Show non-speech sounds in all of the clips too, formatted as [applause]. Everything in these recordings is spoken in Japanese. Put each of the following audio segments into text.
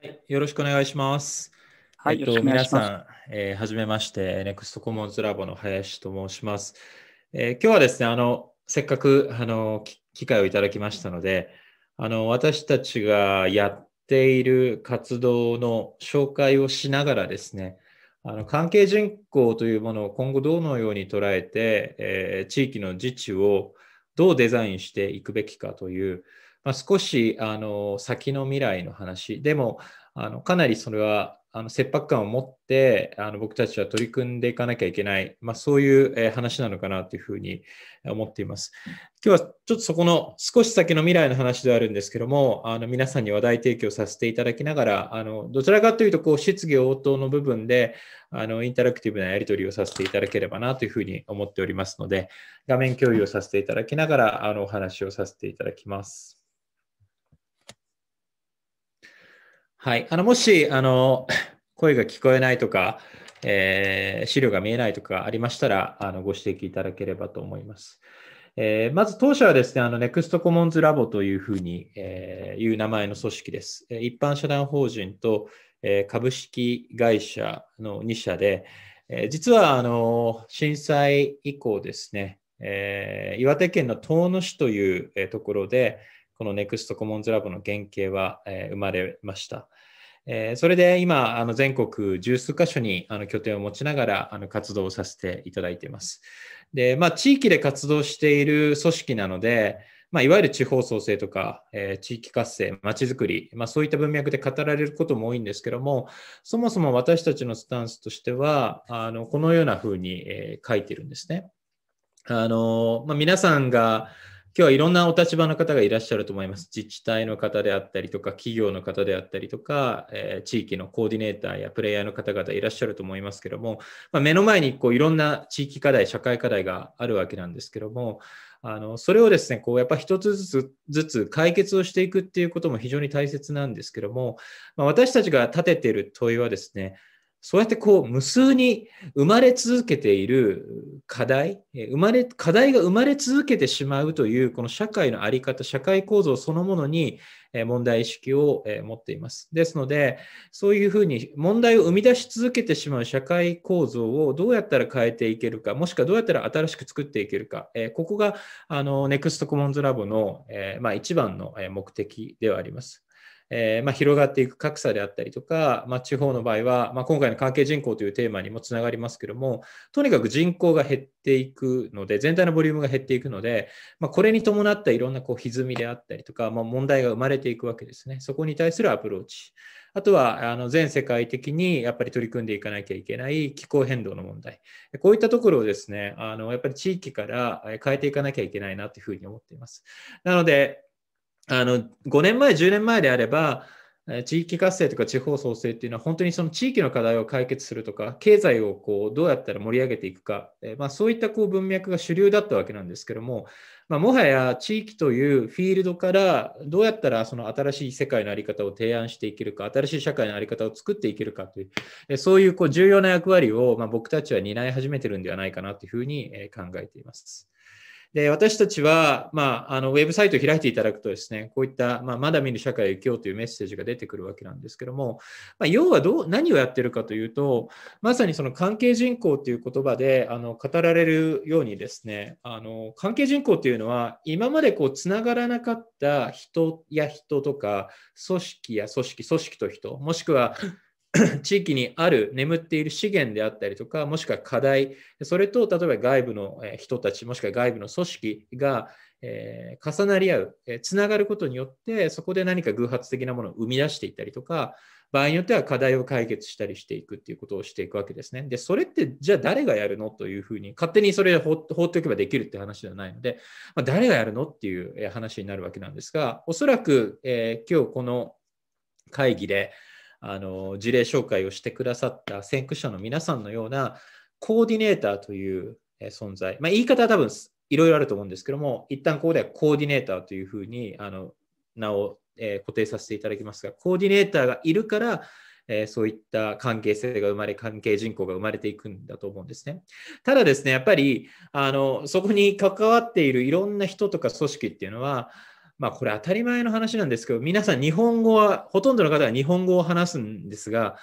はい、よろしくお願いします。はい、えっと、皆さん、えー、はじめまして、ネクストコモンズラボの林と申します。えー、今日はですね、あの、せっかく、あの、機会をいただきましたので、あの、私たちがやっている活動の紹介をしながらですね、あの関係人口というものを今後どのように捉えて、えー、地域の自治をどうデザインしていくべきかという、まあ、少しあの先の未来の話でもあのかなりそれはあの切迫感を持ってあの僕たちは取り組んでいかなきゃいけない、まあ、そういう話なのかなというふうに思っています。今日はちょっとそこの少し先の未来の話ではあるんですけどもあの皆さんに話題提供させていただきながらあのどちらかというとこう質疑応答の部分であのインタラクティブなやり取りをさせていただければなというふうに思っておりますので画面共有をさせていただきながらあのお話をさせていただきます。はい、あのもしあの [laughs] 声が聞こえないとか、えー、資料が見えないとかありましたらあのご指摘いただければと思います。えー、まず当社はですね、あの NEXT c o m m というふうに、えー、いう名前の組織です。一般社団法人と、えー、株式会社の2社で、えー、実はあの震災以降ですね、えー、岩手県の遠野市というところで、このネクストコモンズラボの原型は生まれました。えー、それで今、あの全国十数箇所にあの拠点を持ちながらあの活動をさせていただいています。で、まあ、地域で活動している組織なので、まあ、いわゆる地方創生とか、えー、地域活性、まちづくり、まあ、そういった文脈で語られることも多いんですけども、そもそも私たちのスタンスとしては、あのこのようなふうに、えー、書いてるんですね。あのまあ、皆さんが今日はいろんなお立場の方がいらっしゃると思います。自治体の方であったりとか、企業の方であったりとか、えー、地域のコーディネーターやプレイヤーの方々いらっしゃると思いますけども、まあ、目の前にこういろんな地域課題、社会課題があるわけなんですけども、あのそれをですね、こうやっぱ一つずつずつ解決をしていくっていうことも非常に大切なんですけども、まあ、私たちが立てている問いはですね、そうやってこう無数に生まれ続けている課題、生まれ、課題が生まれ続けてしまうという、この社会のあり方、社会構造そのものに問題意識を持っています。ですので、そういうふうに問題を生み出し続けてしまう社会構造をどうやったら変えていけるか、もしくはどうやったら新しく作っていけるか、ここがあのネクストコモンズラボの、まあ、一番の目的ではあります。えー、まあ、広がっていく格差であったりとか、まあ、地方の場合は、まあ、今回の関係人口というテーマにもつながりますけども、とにかく人口が減っていくので、全体のボリュームが減っていくので、まこれに伴ったいろんなこう歪みであったりとか、ま問題が生まれていくわけですね。そこに対するアプローチ。あとはあの全世界的にやっぱり取り組んでいかなきゃいけない気候変動の問題。こういったところをですね、あのやっぱり地域から変えていかなきゃいけないなというふうに思っています。なので、あの5年前、10年前であれば、地域活性とか地方創生っていうのは本当にその地域の課題を解決するとか経済をこうどうやったら盛り上げていくか、えまあ、そういったこう文脈が主流だったわけなんですけども、まあ、もはや地域というフィールドからどうやったらその新しい世界の在り方を提案していけるか新しい社会の在り方を作っていけるかというえそういうこう重要な役割をま僕たちは担い始めてるんではないかなというふうに考えています。で、私たちは、まあ、あの、ウェブサイトを開いていただくとですね、こういった、まあ、まだ見ぬ社会を生きようというメッセージが出てくるわけなんですけども、まあ、要はどう、何をやってるかというと、まさにその関係人口という言葉で、あの、語られるようにですね、あの、関係人口というのは、今までこう、つながらなかった人や人とか、組織や組織、組織と人、もしくは [clears throat] 地域にある眠っている資源であったりとか、もしくは課題、それと例えば外部の人たち、もしくは外部の組織が、えー、重なり合う、えー、つながることによって、そこで何か偶発的なものを生み出していったりとか、場合によっては課題を解決したりしていくっていうことをしていくわけですね。で、それってじゃあ誰がやるのというふうに、勝手にそれを放っておけばできるって話ではないので、まあ、誰がやるのっていう話になるわけなんですが、おそらく、えー、今日この会議で、あの事例紹介をしてくださった先駆者の皆さんのようなコーディネーターという存在、まあ、言い方は多分いろいろあると思うんですけども一旦ここではコーディネーターというふうにあの名を、え固定させていただきますがコーディネーターがいるから、えそういった関係性が生まれ関係人口が生まれていくんだと思うんですねただですねやっぱりあのそこに関わっているいろんな人とか組織っていうのはまあこれ当たり前の話なんですけど、皆さん日本語は、ほとんどの方が日本語を話すんですが、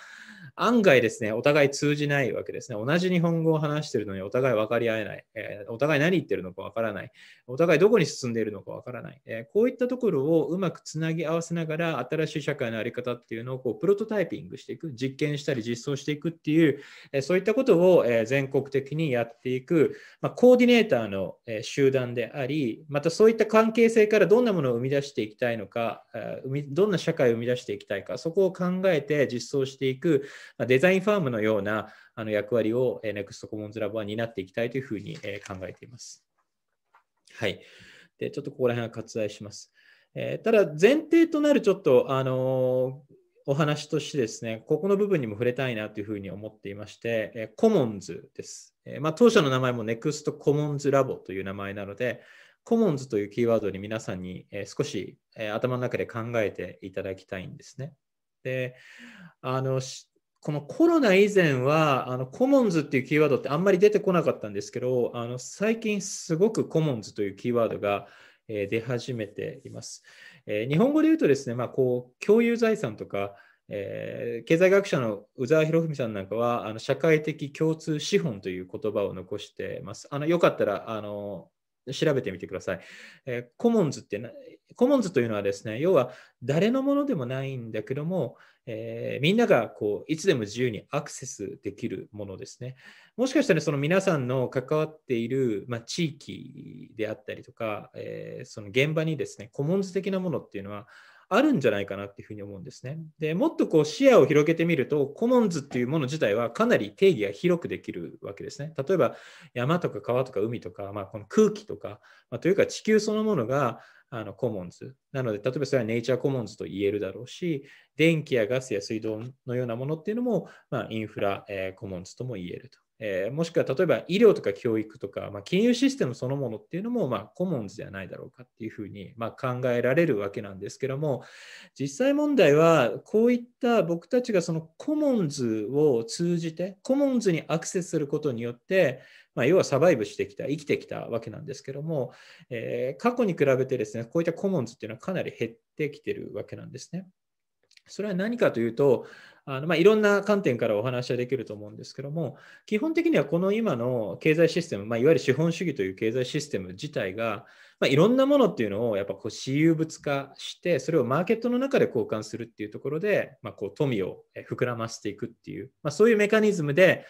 案外ですね、お互い通じないわけですね。同じ日本語を話しているのにお互い分かり合えない。えー、お互い何言ってるのか分からない。お互いどこに進んでいるのか分からない。えー、こういったところをうまくつなぎ合わせながら、新しい社会の在り方っていうのをこうプロトタイピングしていく、実験したり実装していくっていう、えー、そういったことを、え全国的にやっていく、まあ、コーディネーターの、え集団であり、またそういった関係性からどんなものを生み出していきたいのか、えどんな社会を生み出していきたいか、そこを考えて実装していく、デザインファームのようなあの役割を NEXT コモンズラボは担っていきたいというふうに考えています。はい。で、ちょっとここら辺は割愛します。えー、ただ、前提となるちょっと、あのー、お話としてですね、ここの部分にも触れたいなというふうに思っていまして、えー、コモンズです。えまあ、当社の名前も NEXT コモンズラボという名前なので、コモンズというキーワードに皆さんに、え少し、え頭の中で考えていただきたいんですね。であのこのコロナ以前は、あの、コモンズっていうキーワードってあんまり出てこなかったんですけど、あの、最近すごくコモンズというキーワードが、えー、出始めています。えー、日本語で言うとですね、まあ、こう、共有財産とか、えー、経済学者の宇沢博文さんなんかは、あの社会的共通資本という言葉を残してます。あのよかったらあの調べてみてください。えー、コモンズってコモンズというのはですね、要は誰のものでもないんだけども、えー、みんながこういつでも自由にアクセスできるものですね。もしかしたらその皆さんの関わっている、まあ、地域であったりとか、えー、その現場にですね、コモンズ的なものっていうのはあるんじゃないかなっていうふうに思うんですね。でもっとこう視野を広げてみると、コモンズっていうもの自体はかなり定義が広くできるわけですね。例えば山とか川とか海とか、まあ、この空気とか、まあ、というか地球そのものがあのコモンズ。なので、例えばそれはネイチャーコモンズと言えるだろうし、電気やガスや水道のようなものっていうのも、まあ、インフラ、えー、コモンズとも言えると。えー、もしくは例えば医療とか教育とか、まあ、金融システムそのものっていうのも、まあ、コモンズではないだろうかっていうふうに、まあ、考えられるわけなんですけども実際問題はこういった僕たちがそのコモンズを通じてコモンズにアクセスすることによってまあ、要はサバイブしてきた、生きてきたわけなんですけども、えー、過去に比べてですね、こういったコモンズっていうのはかなり減ってきてるわけなんですね。それは何かというと、あのまあ、いろんな観点からお話はできると思うんですけども、基本的にはこの今の経済システム、まあ、いわゆる資本主義という経済システム自体が、まあ、いろんなものっていうのをやっぱこう私有物化して、それをマーケットの中で交換するっていうところで、まあ、こう富を膨らませていくっていう、まあ、そういうメカニズムで、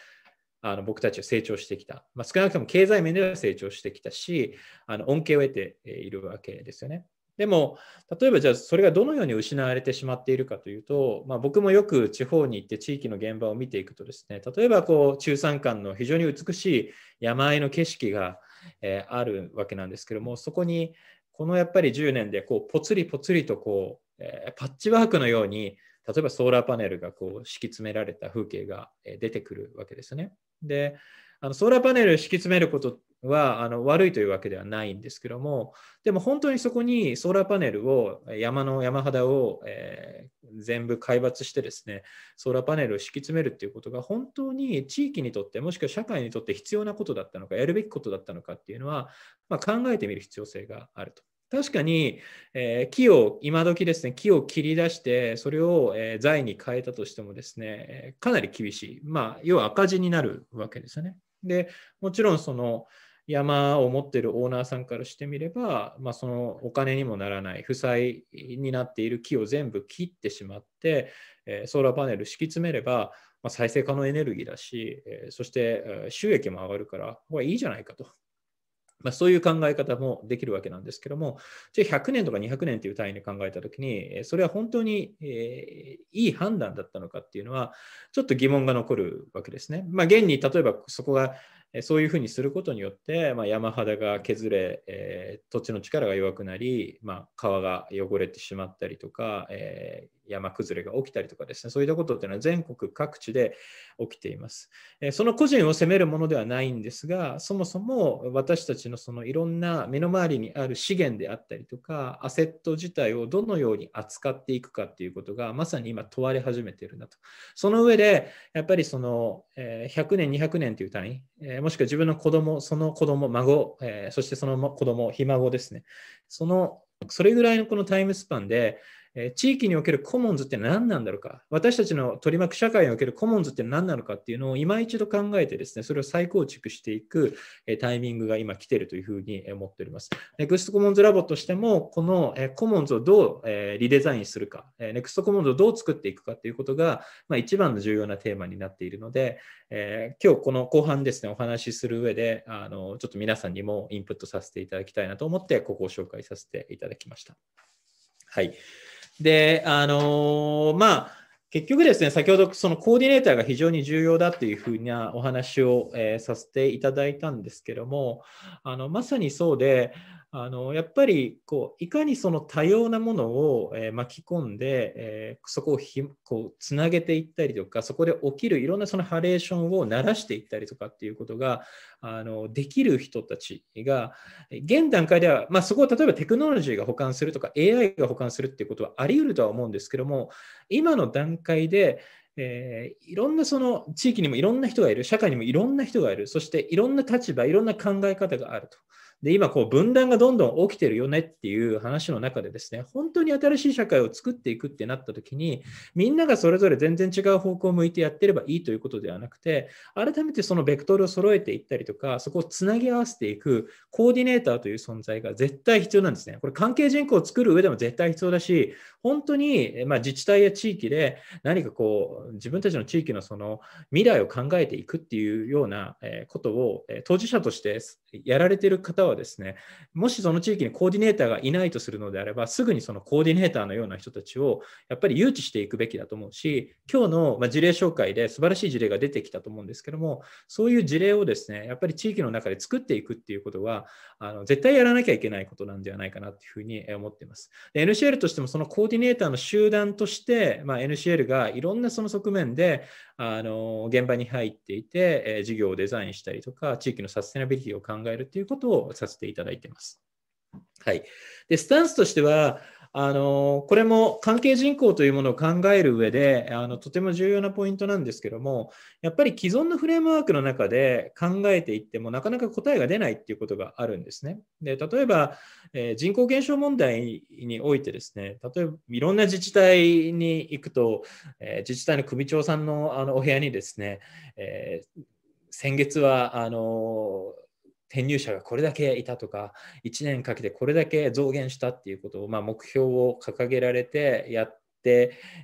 あの僕たちは成長してきた、まあ、少なくとも経済面では成長してきたし、あの恩恵を得ているわけですよね。でも、例えばじゃあそれがどのように失われてしまっているかというと、まあ、僕もよく地方に行って地域の現場を見ていくとですね、例えばこう中山間の非常に美しい山あいの景色が、えー、あるわけなんですけども、そこにこのやっぱり10年でこうぽつりぽつりとこう、えー、パッチワークのように、例えばソーラーパネルがこう敷き詰められた風景が出てくるわけですね。で、あのソーラーパネル敷き詰めることはあの悪いというわけではないんですけどもでも本当にそこにソーラーパネルを山の山肌を、えー、全部皆抜してですねソーラーパネルを敷き詰めるっていうことが本当に地域にとってもしくは社会にとって必要なことだったのかやるべきことだったのかっていうのは、まあ、考えてみる必要性があると。確かに、えー、木を今時ですね木を切り出してそれを、えー、財に変えたとしてもですね、かなり厳しいまあ要は赤字になるわけですよね。でもちろんその、山を持っているオーナーさんからしてみれば、まあ、そのお金にもならない負債になっている木を全部切ってしまって、ソーラーパネル敷き詰めれば、ま再生可能エネルギーだし、そして収益も上がるからこれいいじゃないかと。まあ、そういう考え方もできるわけなんですけども、じゃあ100年とか200年という単位で考えたときに、それは本当に、えー、いい判断だったのかっていうのは、ちょっと疑問が残るわけですね。まあ、現に例えばそこがそういうふうにすることによって、まあ、山肌が削れ、えー、土地の力が弱くなり、まあ、川が汚れてしまったりとか、え山崩れが起きたりとかですね、そういったことっていうのは全国各地で起きています。その個人を責めるものではないんですが、そもそも私たちのそのいろんな目の周りにある資源であったりとか、アセット自体をどのように扱っていくかっていうことが、まさに今問われ始めているなと。その上で、やっぱりその100年、200年という単位、もしくは自分の子供、その子供、孫、そしてその子供、ひ孫ですね。そのそれぐらいのこのタイムスパンで、え地域におけるコモンズって何なんだろうか、私たちの取り巻く社会におけるコモンズって何なのかっていうのを今一度考えてですね、それを再構築していく、えタイミングが今来てるというふうに思っております。NEXT コモンズラボとしても、この、えコモンズをどう、えリデザインするか、え NEXT コモンズをどう作っていくかっていうことが、まあ、一番の重要なテーマになっているので、え今日この後半ですね、お話しする上であの、ちょっと皆さんにもインプットさせていただきたいなと思って、ここを紹介させていただきました。はい。で、あのー、まあ、結局ですね、先ほどそのコーディネーターが非常に重要だというふうなお話を、えー、させていただいたんですけども、あのまさにそうで、あのやっぱりこういかにその多様なものを、え巻き込んで、えそこをひこうつなげていったりとかそこで起きるいろんなそのハレーションを鳴らしていったりとかっていうことがあのできる人たちが現段階では、まあ、そこを例えばテクノロジーが保管するとか AI が保管するっていうことはあり得るとは思うんですけども今の段階でえー、いろんなその地域にもいろんな人がいる社会にもいろんな人がいるそしていろんな立場いろんな考え方があると。で、今、こう、分断がどんどん起きてるよねっていう話の中でですね、本当に新しい社会を作っていくってなった時に、みんながそれぞれ全然違う方向を向いてやってればいいということではなくて、改めてそのベクトルを揃えていったりとか、そこをつなぎ合わせていくコーディネーターという存在が絶対必要なんですね。これ、関係人口を作る上でも絶対必要だし、本当に、ま自治体や地域で何かこう、自分たちの地域のその未来を考えていくっていうようなことを当事者としてやられてる方はですね、もしその地域にコーディネーターがいないとするのであれば、すぐにそのコーディネーターのような人たちをやっぱり誘致していくべきだと思うし、今日の事例紹介で素晴らしい事例が出てきたと思うんですけども、そういう事例をですね、やっぱり地域の中で作っていくっていうことは、あの絶対やらなきゃいけないことなんではないかなっていうふうに思っています。NCL としてもそのコーディネーターの集団として、まあ、NCL がいろんなその側面であの現場に入っていて、え事業をデザインしたりとか、地域のサステナビリティを考えるということをさせていただいてます。はい、でスタンスとしてはあのこれも関係人口というものを考える上であのとても重要なポイントなんですけどもやっぱり既存のフレームワークの中で考えていってもなかなか答えが出ないっていうことがあるんですね。で例えば、えー、人口減少問題においてですね例えばいろんな自治体に行くと、えー、自治体の首長さんのあのお部屋にですね、えー、先月はあのー転入者がこれだけいたとか1年かけてこれだけ増減したっていうことを、まあ、目標を掲げられてやって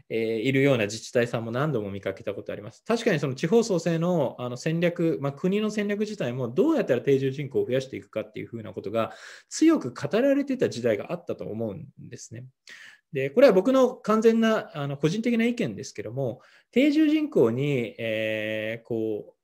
いるような自治体さんも何度も見かけたことあります。確かにその地方創生のあの戦略、まあ、国の戦略自体もどうやったら定住人口を増やしていくかっていうふうなことが強く語られてた時代があったと思うんですね。でこれは僕の完全なあの個人的な意見ですけども定住人口に、えー、こう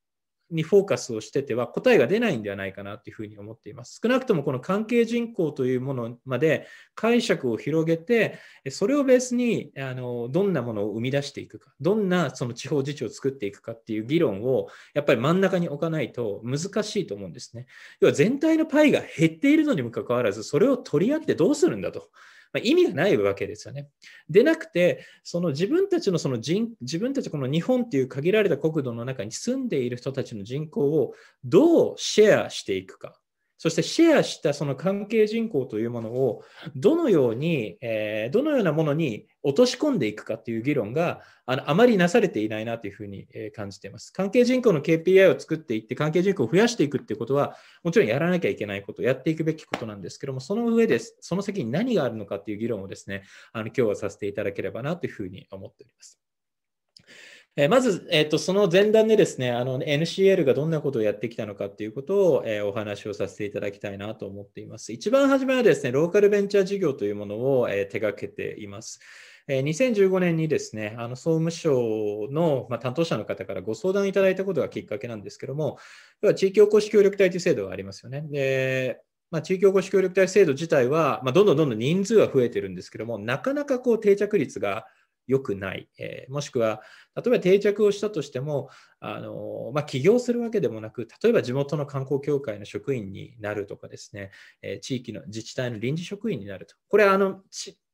にフォーカスをしてては答えが出ないんではないかなというふうに思っています。少なくともこの関係人口というものまで解釈を広げて、それをベースにあのどんなものを生み出していくか、どんなその地方自治を作っていくかっていう議論をやっぱり真ん中に置かないと難しいと思うんですね。要は全体のパイが減っているのにもかかわらず、それを取り合ってどうするんだと。まあ、意味がないわけですよね。でなくて、その自分たちのその人、自分たちこの日本っていう限られた国土の中に住んでいる人たちの人口をどうシェアしていくか。そしてシェアしたその関係人口というものをどのように、えー、どのようなものに落とし込んでいくかという議論があのあまりなされていないなというふうに感じています。関係人口の KPI を作っていって関係人口を増やしていくということはもちろんやらなきゃいけないこと、やっていくべきことなんですけども、その上です、その先に何があるのかという議論をですね、あの今日はさせていただければなというふうに思っております。えまず、えーと、その前段でですね、NCL がどんなことをやってきたのかということを、えー、お話をさせていただきたいなと思っています。一番初めはですね、ローカルベンチャー事業というものを、えー、手掛けています。えー、2015年にですね、あの総務省の、まあ、担当者の方からご相談いただいたことがきっかけなんですけども、要は地域おこし協力隊という制度がありますよね。でまあ、地域おこし協力隊制度自体は、まあ、どんどんどんどん人数は増えてるんですけども、なかなかこう定着率が良くない、えー、もしくは例えば定着をしたとしても、あのまあ、起業するわけでもなく、例えば地元の観光協会の職員になるとかですね、え地域の自治体の臨時職員になると。これあの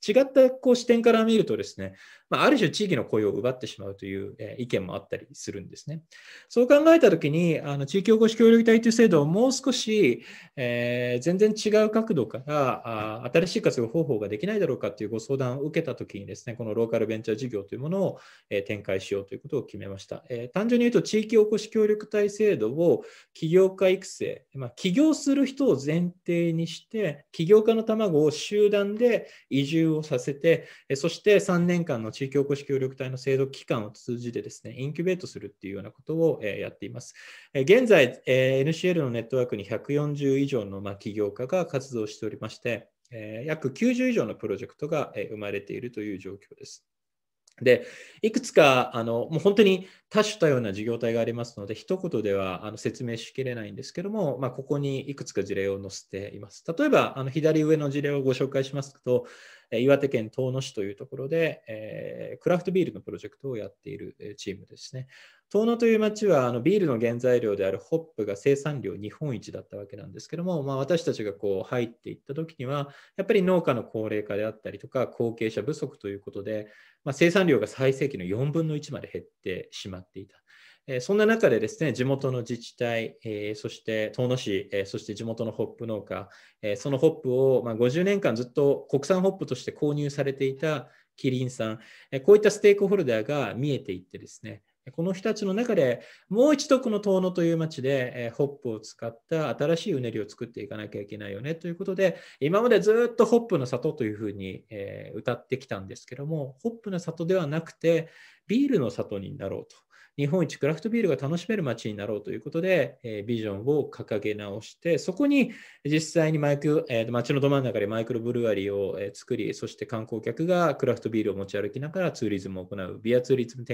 違ったこう視点から見るとですね、まあ、る種地域の雇用を奪ってしまうという、え意見もあったりするんですね。そう考えたときに、あの地域おこし協力隊という制度をもう少し、えー、全然違う角度からあ新しい活用方法ができないだろうかというご相談を受けたときにですね、このローカルベンチャー事業というものを、え展開しようということを決めました。えー、単純に言うと、地域おこし協力隊制度を起業家育成、まあ、起業する人を前提にして、起業家の卵を集団で移住をさせて、そして3年間の地域おこし協力隊の制度期間を通じてですね、インキュベートするっていうようなことをやっています。現在、NCL のネットワークに140以上の起業家が活動しておりまして、約90以上のプロジェクトが生まれているという状況です。でいくつかあのもう本当に多種多様な事業体がありますので一言ではあの説明しきれないんですけども、まあ、ここにいくつか事例を載せています例えばあの左上の事例をご紹介しますと岩手県遠野市というところで、えー、クラフトビールのプロジェクトをやっているチームですね。遠野という町はあのビールの原材料であるホップが生産量日本一だったわけなんですけども、まあ、私たちがこう入っていった時にはやっぱり農家の高齢化であったりとか後継者不足ということで、まあ、生産量が最盛期の4分の1まで減ってしまっていた。えそんな中でですね、地元の自治体、えそして遠野市、えそして地元のホップ農家、えそのホップを、ま50年間ずっと国産ホップとして購入されていたキリンさん、えこういったステークホルダーが見えていってですね、この人たちの中でもう一度この遠野という町で、えホップを使った新しいうねりを作っていかなきゃいけないよねということで今までずっとホップの里というふうに、え歌ってきたんですけどもホップの里ではなくてビールの里になろうと。日本一クラフトビールが楽しめる街になろうということで、えビジョンを掲げ直して、そこに実際にマイク、えー、街のど真ん中でマイクロブルワリーを、え作り、そして観光客がクラフトビールを持ち歩きながらツーリズムを行う、ビアツーリズム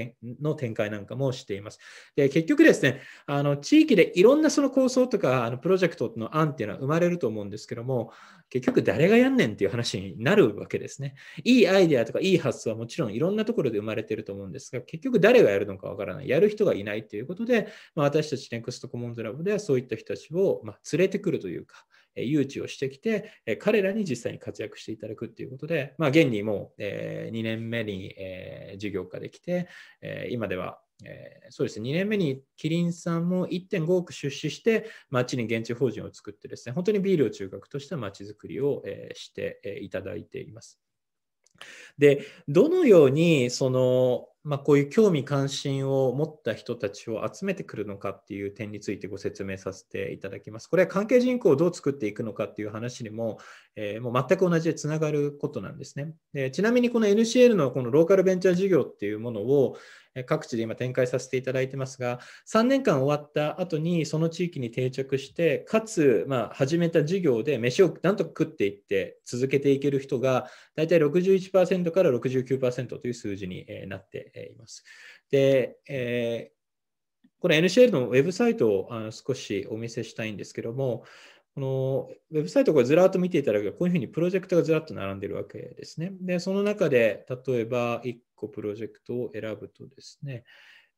の展開なんかもしています。で結局ですね、あの地域でいろんなその構想とかあのプロジェクトの案っていうのは生まれると思うんですけども、結局誰がやんねんっていう話になるわけですね。いいアイデアとかいい発想はもちろんいろんなところで生まれてると思うんですが、結局誰がやるのかわからない、やる人がいないということで、まあ、私たち NEXT コモンズラボではそういった人たちをま連れてくるというか、誘致をしてきて、彼らに実際に活躍していただくっていうことで、まあ、現にもう2年目に事業化できて、今ではえー、そうですね、2年目にキリンさんも1.5億出資して、町に現地法人を作ってですね、本当にビールを中核とした町づくりを、えー、して、えー、いただいています。で、どのようにそのまあ、こういう興味関心を持った人たちを集めてくるのかっていう点についてご説明させていただきます。これは関係人口をどう作っていくのかっていう話にも、えー、もう全く同じでつながることなんですね。でちなみにこの NCL のこのローカルベンチャー事業っていうものを各地で今展開させていただいてますが、3年間終わった後にその地域に定着して、かつ、ま始めた事業で飯をなんとか食っていって続けていける人が、大体61%から69%という数字になってています。で、えー、この NCL のウェブサイトをあの少しお見せしたいんですけども、このウェブサイトをずらっと見ていただくと、こういうふうにプロジェクトがずらっと並んでいるわけですね。で、その中で、例えば1個プロジェクトを選ぶとですね、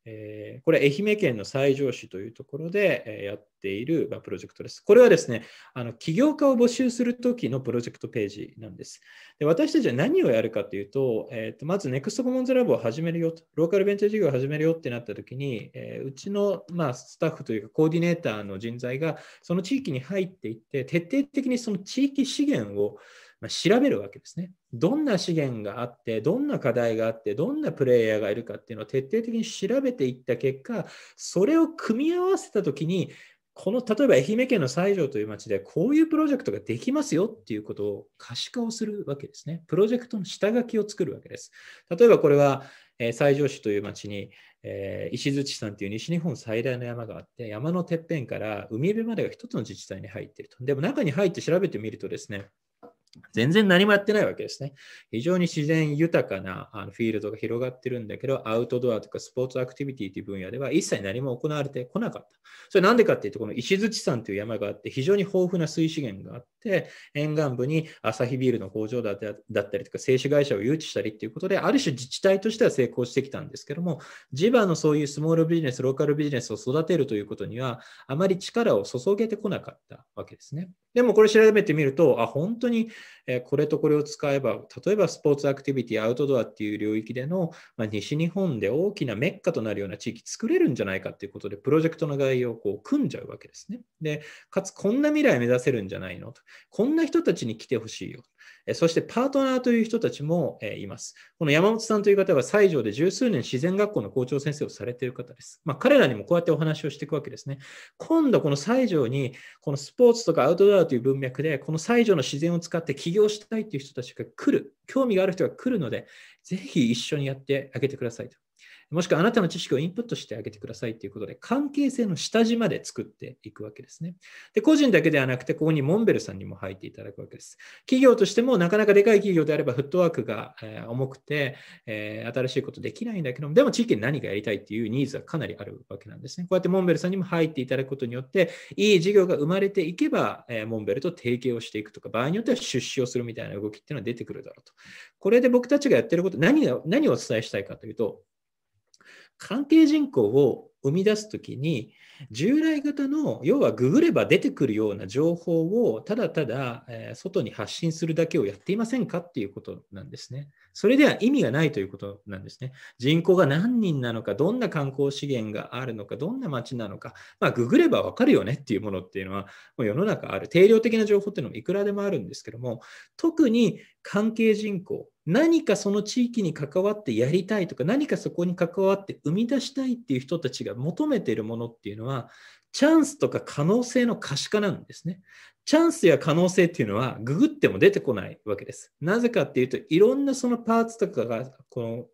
えー、これ愛媛県の西条市というところで、えやっている、まプロジェクトです。これはですね、あの起業家を募集するときのプロジェクトページなんです。で私たちは何をやるかというと、えー、とまず NEXT コモンズラボを始めるよと、ローカルベンチャー事業を始めるよってなったときに、えー、うちの、まスタッフというかコーディネーターの人材がその地域に入っていって、徹底的にその地域資源を、ま調べるわけですね。どんな資源があって、どんな課題があって、どんなプレイヤーがいるかっていうのを徹底的に調べていった結果、それを組み合わせたときに、この例えば愛媛県の西条という町でこういうプロジェクトができますよっていうことを可視化をするわけですね。プロジェクトの下書きを作るわけです。例えばこれは、え西条市という町に、え石槌山という西日本最大の山があって山のてっぺんから海辺までが一つの自治体に入っていると。でも中に入って調べてみるとですね全然何もやってないわけですね。非常に自然豊かなフィールドが広がってるんだけど、アウトドアとかスポーツアクティビティという分野では一切何も行われてこなかった。それなんでかっていうと、この石槌山という山があって、非常に豊富な水資源があって、沿岸部にアサヒビールの工場だったりとか、製紙会社を誘致したりということで、ある種自治体としては成功してきたんですけども、地場のそういうスモールビジネス、ローカルビジネスを育てるということには、あまり力を注げてこなかったわけですね。でもこれ調べてみると、あ、本当にこれとこれを使えば、例えばスポーツアクティビティ、アウトドアっていう領域での、まあ、西日本で大きなメッカとなるような地域作れるんじゃないかっていうことで、プロジェクトの概要をこう組んじゃうわけですね。で、かつこんな未来目指せるんじゃないのと。こんな人たちに来てほしいよ。そしてパートナーという人たちもいます。この山本さんという方は西条で十数年自然学校の校長先生をされている方です。まあ、彼らにもこうやってお話をしていくわけですね。今度この西条にこのスポーツとかアウトドアうという文脈で、この西条の自然を使って起業したいという人たちが来る、興味がある人が来るので、ぜひ一緒にやってあげてくださいと。もしくはあなたの知識をインプットしてあげてくださいということで、関係性の下地まで作っていくわけですね。で、個人だけではなくて、ここにモンベルさんにも入っていただくわけです。企業としても、なかなかでかい企業であれば、フットワークが重くて、え新しいことできないんだけども、でも地域に何かやりたいっていうニーズはかなりあるわけなんですね。こうやってモンベルさんにも入っていただくことによって、いい事業が生まれていけば、えモンベルと提携をしていくとか、場合によっては出資をするみたいな動きっていうのは出てくるだろうと。これで僕たちがやってること、何が何をお伝えしたいかというと、関係人口を生み出す時に従来型の要はググれば出てくるような情報をただただ外に発信するだけをやっていませんかっていうことなんですね。それでは意味がないということなんですね。人口が何人なのか、どんな観光資源があるのか、どんな街なのか、まあ、ググればわかるよねっていうものっていうのはもう世の中ある定量的な情報っていうのもいくらでもあるんですけども特に関係人口、何かその地域に関わってやりたいとか、何かそこに関わって生み出したいっていう人たちが求めているものっていうのは、チャンスとか可能性の可視化なんですね。チャンスや可能性っていうのは、ググっても出てこないわけです。なぜかっていうと、いろんなそのパーツとかが、この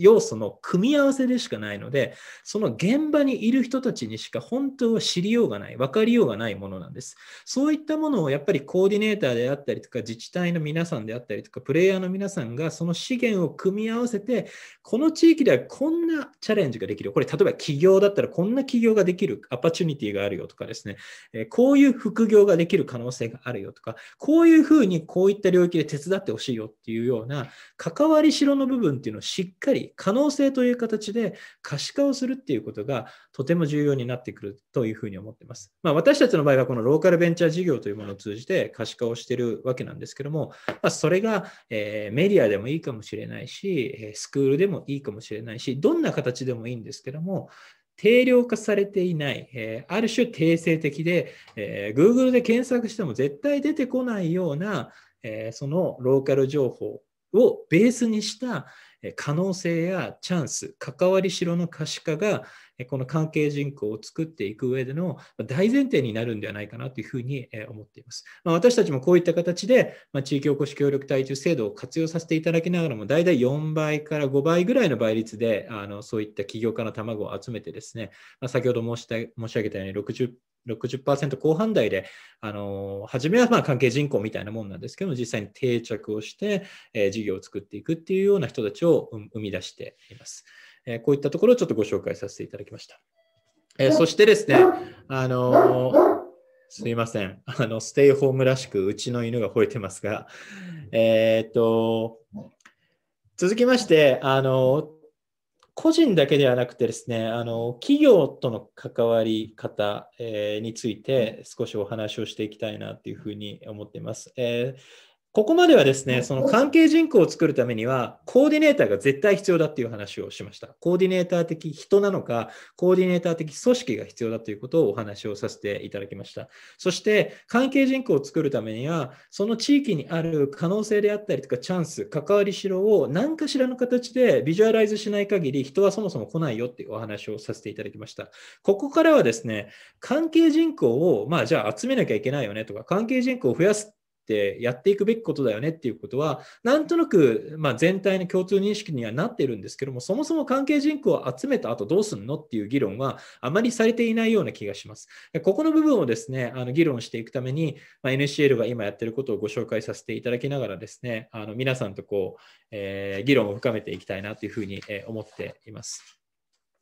要素の組み合わせでしかないので、その現場にいる人たちにしか本当は知りようがない、分かりようがないものなんです。そういったものをやっぱりコーディネーターであったりとか、自治体の皆さんであったりとか、プレイヤーの皆さんがその資源を組み合わせて、この地域ではこんなチャレンジができる。これ、例えば企業だったらこんな企業ができるアパチュニティがあるよとかですね、こういう副業ができる可能性があるよとか、こういうふうにこういった領域で手伝ってほしいよっていうような、関わりしろの部分っていうのをしっかり可能性という形で可視化をするっていうことがとても重要になってくるというふうに思ってます。まあ、私たちの場合はこのローカルベンチャー事業というものを通じて可視化をしてるわけなんですけども、まあ、それが、えメディアでもいいかもしれないし、スクールでもいいかもしれないし、どんな形でもいいんですけども、定量化されていない、えある種定性的で、え Google で検索しても絶対出てこないような、えそのローカル情報をベースにした、可能性やチャンス、関わりしろの可視化が、この関係人口を作っていく上での大前提になるんではないかなというふうに思っています。まあ、私たちもこういった形で、まあ、地域おこし協力隊という制度を活用させていただきながらも、大体4倍から5倍ぐらいの倍率で、あのそういった起業家の卵を集めてですね、まあ、先ほど申した申し上げたように60%後半台で、あの初めはまあ関係人口みたいなもんなんですけど実際に定着をして、え事業を作っていくっていうような人たちを生み出しています。えこういったところをちょっとご紹介させていただきました。えそしてですね、あのすみません。あの、ステイホームらしく、うちの犬が吠えてますが、えー、っと、続きまして、あの、個人だけではなくてですね、あの企業との関わり方、えー、について少しお話をしていきたいなというふうに思っています。えーここまではですね、その関係人口を作るためには、コーディネーターが絶対必要だっていう話をしました。コーディネーター的人なのか、コーディネーター的組織が必要だということをお話をさせていただきました。そして、関係人口を作るためには、その地域にある可能性であったりとか、チャンス、関わりしろを何かしらの形でビジュアライズしない限り、人はそもそも来ないよっていうお話をさせていただきました。ここからはですね、関係人口を、まあじゃあ集めなきゃいけないよねとか、関係人口を増やすってやっていくべきことだよねっていうことはなんとなくまあ、全体の共通認識にはなってるんですけどもそもそも関係人口を集めた後どうすんのっていう議論はあまりされていないような気がします。ここの部分をですねあの議論していくために、ま NCL が今やってることをご紹介させていただきながらですねあの皆さんとこう、えー、議論を深めていきたいなというふうに思っています。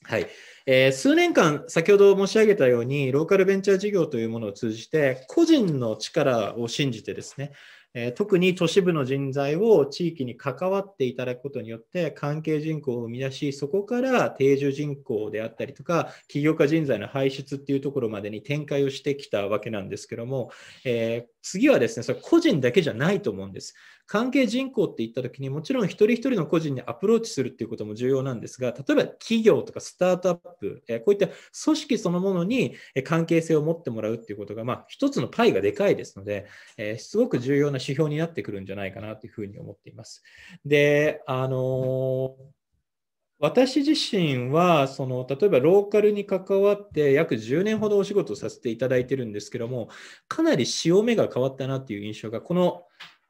はいえー、数年間、先ほど申し上げたように、ローカルベンチャー事業というものを通じて、個人の力を信じてですね、えー、特に都市部の人材を地域に関わっていただくことによって、関係人口を生み出し、そこから定住人口であったりとか、起業家人材の輩出っていうところまでに展開をしてきたわけなんですけども、えー、次はですね、それ個人だけじゃないと思うんです。関係人口って言った時にもちろん一人一人の個人にアプローチするっていうことも重要なんですが例えば企業とかスタートアップ、こういった組織そのものに関係性を持ってもらうっていうことが、まあ、一つのパイがでかいですので、すごく重要な指標になってくるんじゃないかなというふうに思っています。であのー私自身はその例えばローカルに関わって約10年ほどお仕事をさせていただいてるんですけどもかなり潮目が変わったなっていう印象がこの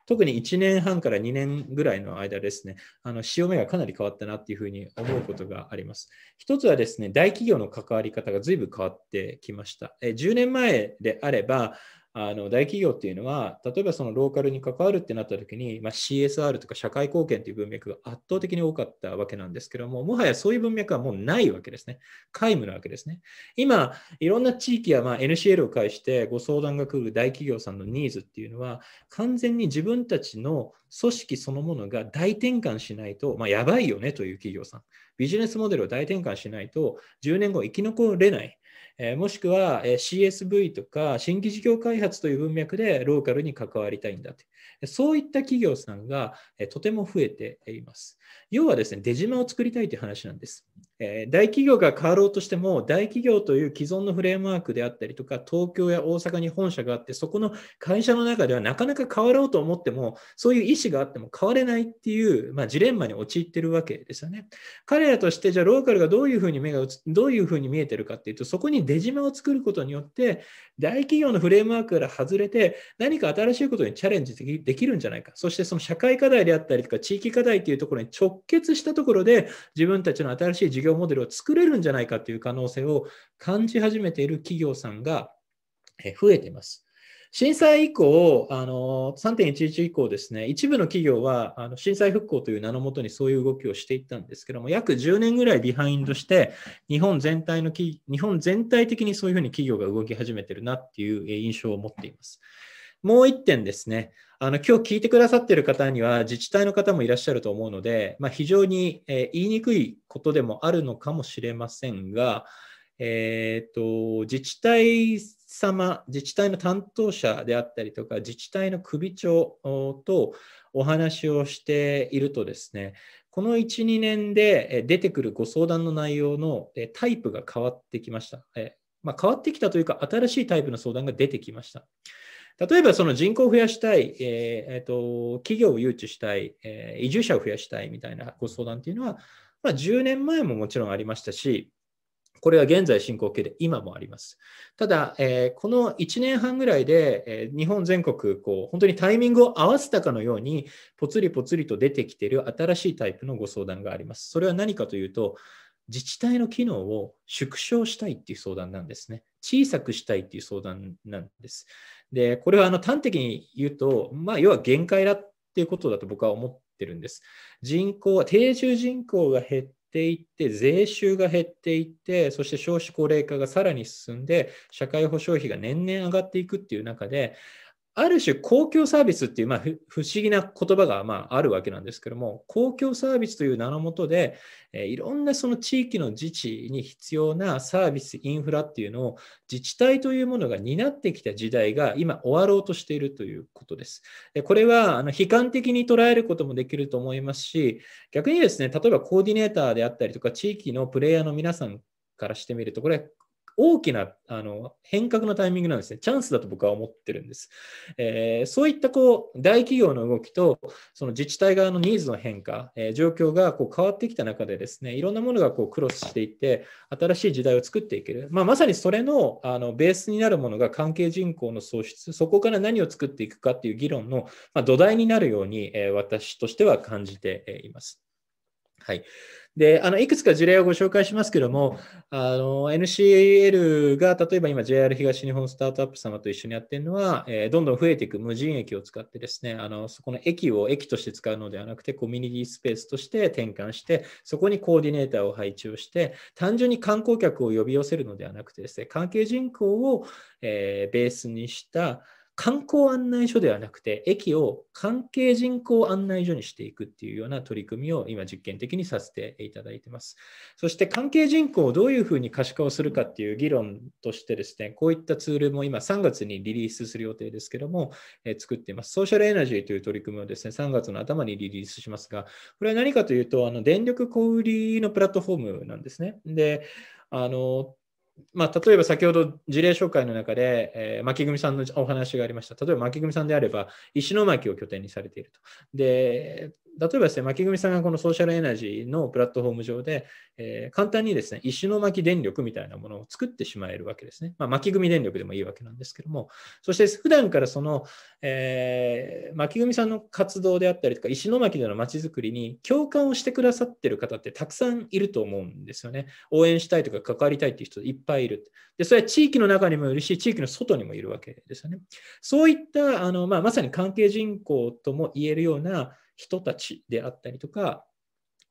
特に1年半から2年ぐらいの間ですね、あの潮目がかなり変わったなっていうふうに思うことがあります。一つはですね、大企業の関わり方が随分変わってきました。え10年前であれば、あの大企業っていうのは、例えばそのローカルに関わるってなった時に、まあ、CSR とか社会貢献という文脈が圧倒的に多かったわけなんですけども、もはやそういう文脈はもうないわけですね。皆無なわけですね。今、いろんな地域やま NCL を介してご相談が来る大企業さんのニーズっていうのは、完全に自分たちの組織そのものが大転換しないと、まあ、やばいよねという企業さん。ビジネスモデルを大転換しないと、10年後生き残れない。えもしくは CSV とか新規事業開発という文脈でローカルに関わりたいんだと。そういった企業さんがとても増えています。要はですね、出島を作りたいという話なんです。えー、大企業が変わろうとしても、大企業という既存のフレームワークであったりとか、東京や大阪に本社があって、そこの会社の中ではなかなか変わろうと思っても、そういう意思があっても変われないっていう、まあ、ジレンマに陥ってるわけですよね。彼らとして、じゃあローカルがどういうふうに目がどういうふうに見えてるかっていうと、そこに出島を作ることによって、大企業のフレームワークから外れて、何か新しいことにチャレンジできるんじゃないか。そしてその社会課題であったりとか、地域課題っていうところに直結したところで、自分たちの新しい事業業モデルを作れるんじゃないかという可能性を感じ始めている企業さんが増えています。震災以降、あの3.11以降ですね、一部の企業はあの震災復興という名のもとにそういう動きをしていったんですけども、約10年ぐらいビハインドして、日本全体の日本全体的にそういうふうに企業が動き始めてるなっていう印象を持っています。もう1点ですね、あの今日聞いてくださっている方には自治体の方もいらっしゃると思うので、まあ、非常に、え言いにくいことでもあるのかもしれませんが、えーと自治体様、自治体の担当者であったりとか、自治体の首長とお話をしているとですね、この1、2年で出てくるご相談の内容のタイプが変わってきました。えまあ、変わってきたというか、新しいタイプの相談が出てきました。例えばその人口を増やしたい、えーえーと、企業を誘致したい、えー、移住者を増やしたいみたいなご相談っていうのは、まあ、10年前ももちろんありましたし、これは現在進行形で今もあります。ただ、えー、この1年半ぐらいで、えー、日本全国こう、本当にタイミングを合わせたかのように、ぽつりぽつりと出てきている新しいタイプのご相談があります。それは何かというと、自治体の機能を縮小したいっていう相談なんですね。小さくしたいっていう相談なんです。で、これはあの端的に言うと、まあ、要は限界だっていうことだと僕は思ってるんです。人口は、定住人口が減っていって、税収が減っていって、そして少子高齢化がさらに進んで、社会保障費が年々上がっていくっていう中で、ある種公共サービスっていう、まあ、不思議な言葉が、まあ、あるわけなんですけども、公共サービスという名のもとで、えいろんなその地域の自治に必要なサービス、インフラっていうのを自治体というものが担ってきた時代が今終わろうとしているということです。でこれはあの悲観的に捉えることもできると思いますし、逆にですね、例えばコーディネーターであったりとか、地域のプレイヤーの皆さんからしてみると、これ大きなあの変革のタイミングなんですね。チャンスだと僕は思ってるんです。えー、そういったこう大企業の動きとその自治体側のニーズの変化、えー、状況がこう変わってきた中でですね、いろんなものがこうクロスしていって新しい時代を作っていける。まあ、まさにそれのあのベースになるものが関係人口の創出、そこから何を作っていくかっていう議論の、ま土台になるように、えー、私としては感じています。はい、で、あの、いくつか事例をご紹介しますけども、あの、NCL が、例えば今 JR 東日本スタートアップ様と一緒にやってるのは、えー、どんどん増えていく無人駅を使ってですね、あの、そこの駅を駅として使うのではなくて、コミュニティスペースとして転換して、そこにコーディネーターを配置をして、単純に観光客を呼び寄せるのではなくてですね、関係人口を、えー、ベースにした、観光案内所ではなくて、駅を関係人口案内所にしていくっていうような取り組みを今実験的にさせていただいてます。そして関係人口をどういうふうに可視化をするかっていう議論としてですね、こういったツールも今3月にリリースする予定ですけども、えー、作っています。ソーシャルエナジーという取り組みをですね、3月の頭にリリースしますが、これは何かというと、あの電力小売りのプラットフォームなんですね。で、あのまあ、例えば先ほど事例紹介の中で、えー、牧組さんのお話がありました。例えば牧組さんであれば、石巻を拠点にされていると。で、例えばですね、牧組さんがこのソーシャルエナジーのプラットフォーム上で、えー、簡単にですね、石巻電力みたいなものを作ってしまえるわけですね。まあ、巻き組電力でもいいわけなんですけども、そして普段からその、えー、巻組さんの活動であったりとか、石巻でのまちづくりに共感をしてくださってる方ってたくさんいると思うんですよね。応援したいとか関わりたいっていう人いっぱいいる。で、それは地域の中にもいるし、地域の外にもいるわけですよね。そういった、あのまあ、まさに関係人口とも言えるような人たちであったりとか、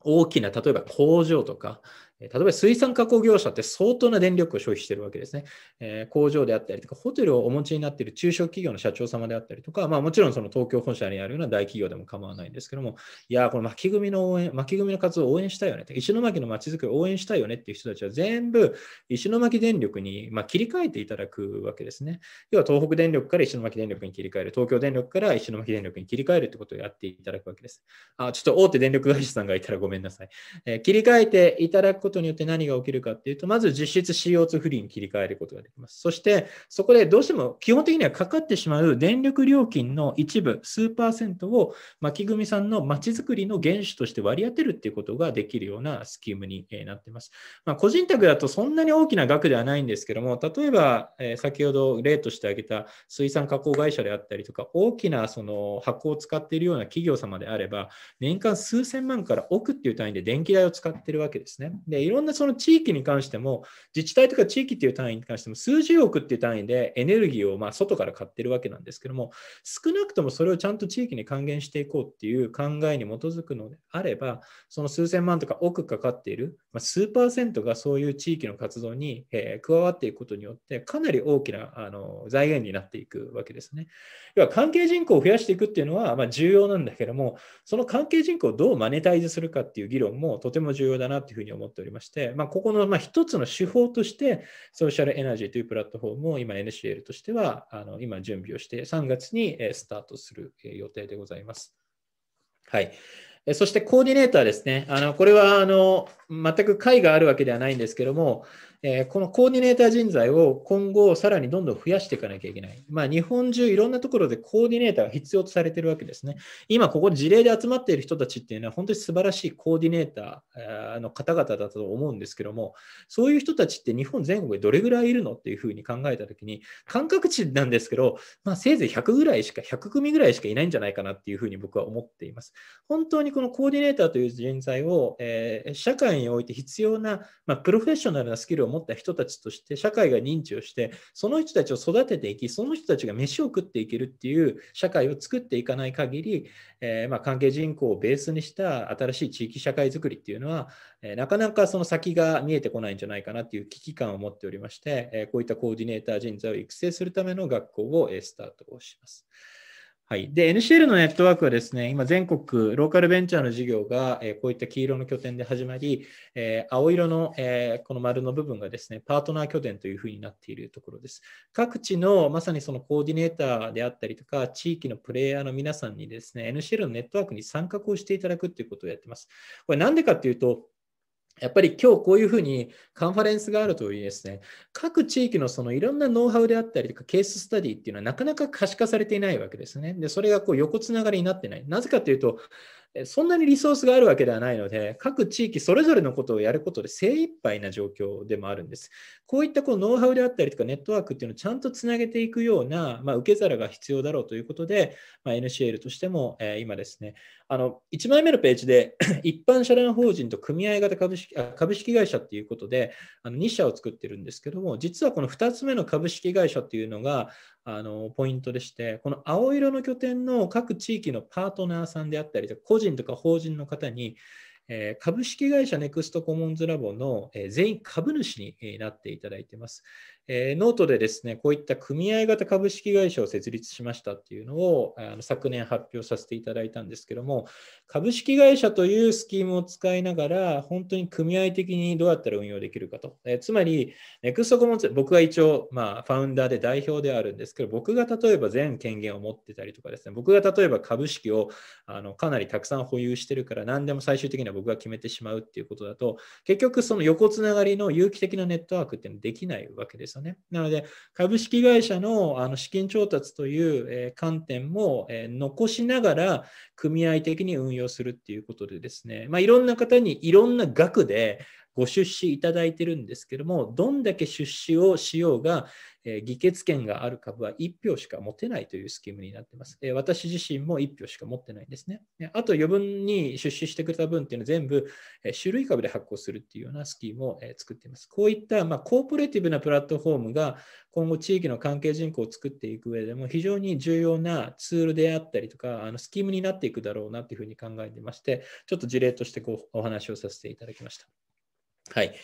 大きな、例えば工場とか、例えば水産加工業者って相当な電力を消費してるわけですね。えー、工場であったりとか、ホテルをお持ちになっている中小企業の社長様であったりとか、まあ、もちろんその東京本社にあるような大企業でも構わないんですけども、いや、この巻き組の応援、巻き組の活動を応援したいよねって、石巻のまちづくりを応援したいよねっていう人たちは全部石巻電力に、ま切り替えていただくわけですね。要は東北電力から石巻電力に切り替える、東京電力から石巻電力に切り替えるってことをやっていただくわけです。あ、ちょっと大手電力会社さんがいたらごめんなさい。えー、切り替えていただくことによって何が起きるかっていうと、まず実質 CO2 フリーに切り替えることができます。そして、そこでどうしても基本的にはかかってしまう電力料金の一部、数パーセントを巻組さんのまちづくりの原資として割り当てるっていうことができるようなスキームになっています。まあ、個人宅だとそんなに大きな額ではないんですけども、例えば、え先ほど例として挙げた水産加工会社であったりとか、大きなその箱を使っているような企業様であれば、年間数千万から億っていう単位で電気代を使ってるわけですね。でで、いろんなその地域に関しても、自治体とか地域っていう単位に関しても、数十億っていう単位でエネルギーをま外から買ってるわけなんですけども、少なくともそれをちゃんと地域に還元していこうっていう考えに基づくのであれば、その数千万とか億かかっている、ま数パーセントがそういう地域の活動に、え加わっていくことによって、かなり大きなあの財源になっていくわけですね。要は関係人口を増やしていくっていうのは、ま重要なんだけども、その関係人口をどうマネタイズするかっていう議論もとても重要だなっていうふうに思っております。りまして、まあ、ここのまあ一つの手法として、ソーシャルエナジーというプラットフォームを今 NCL としてはあの今準備をして3月にスタートする予定でございます。はい。そしてコーディネーターですね。あのこれはあの全く会があるわけではないんですけども、えー、このコーディネーター人材を今後さらにどんどん増やしていかなきゃいけない。まあ、日本中いろんなところでコーディネーターが必要とされているわけですね。今ここ事例で集まっている人たちっていうのは本当に素晴らしいコーディネーターの方々だと思うんですけども、そういう人たちって日本全国でどれぐらいいるのっていうふうに考えたときに、感覚値なんですけど、まあ、せいぜい100ぐらいしか、100組ぐらいしかいないんじゃないかなっていうふうに僕は思っています。本当にこのコーディネーターという人材を、えー、社会において必要な、まあ、プロフェッショナルなスキルをを持った人たちとして社会が認知をしてその人たちを育てていきその人たちが飯を食っていけるっていう社会を作っていかない限り、えー、まあ、関係人口をベースにした新しい地域社会づくりっていうのは、えー、なかなかその先が見えてこないんじゃないかなっていう危機感を持っておりまして、えこういったコーディネーター人材を育成するための学校をスタートをします。はい、で NCL のネットワークはですね、今全国ローカルベンチャーの事業が、えこういった黄色の拠点で始まり、え青色の、えこの丸の部分がですね、パートナー拠点というふうになっているところです。各地のまさにそのコーディネーターであったりとか、地域のプレイヤーの皆さんにですね、NCL のネットワークに参画をしていただくということをやってます。これなんでかっていうと、やっぱり今日こういうふうにカンファレンスがあるといいですね、各地域のそのいろんなノウハウであったりとかケーススタディっていうのはなかなか可視化されていないわけですね。で、それがこう横つながりになってない。なぜかというと、そんなにリソースがあるわけではないので、各地域それぞれのことをやることで精一杯な状況でもあるんです。こういったこうノウハウであったりとか、ネットワークっていうのをちゃんとつなげていくような、まあ、受け皿が必要だろうということで、まあ、NCL としても、えー、今ですね、あの1枚目のページで [coughs] 一般社団法人と組合型株式株式会社っていうことで、あの2社を作ってるんですけども、実はこの2つ目の株式会社っていうのが、あのポイントでして、この青色の拠点の各地域のパートナーさんであったりとか、個個人とか法人の方に、え株式会社ネクストコモンズラボの、え全員株主になっていただいてます。えノートでですね、こういった組合型株式会社を設立しましたっていうのをあの昨年発表させていただいたんですけども、株式会社というスキームを使いながら、本当に組合的にどうやったら運用できるかと。えつまり、ネクストコモンツ、僕は一応、まあ、ファウンダーで代表ではあるんですけど、僕が例えば全権限を持ってたりとかですね、僕が例えば株式をあのかなりたくさん保有してるから、何でも最終的には僕が決めてしまうっていうことだと、結局その横つながりの有機的なネットワークっていうのはできないわけですよね。なので、株式会社のあの資金調達という、え観点も、え残しながら、組合的に運用用するっていうことでですね、まあ、いろんな方にいろんな額でご出資いただいてるんですけども、どんだけ出資をしようが、え議決権がある株は1票しか持てないというスキームになってます。え私自身も1票しか持ってないんですね。あと余分に出資してくれた分っていうのは全部、え種類株で発行するっていうようなスキームを、え作っています。こういった、まコーポレティブなプラットフォームが今後地域の関係人口を作っていく上でも非常に重要なツールであったりとか、あのスキームになっていくだろうなというふうに考えてまして、ちょっと事例としてこうお話をさせていただきました。はい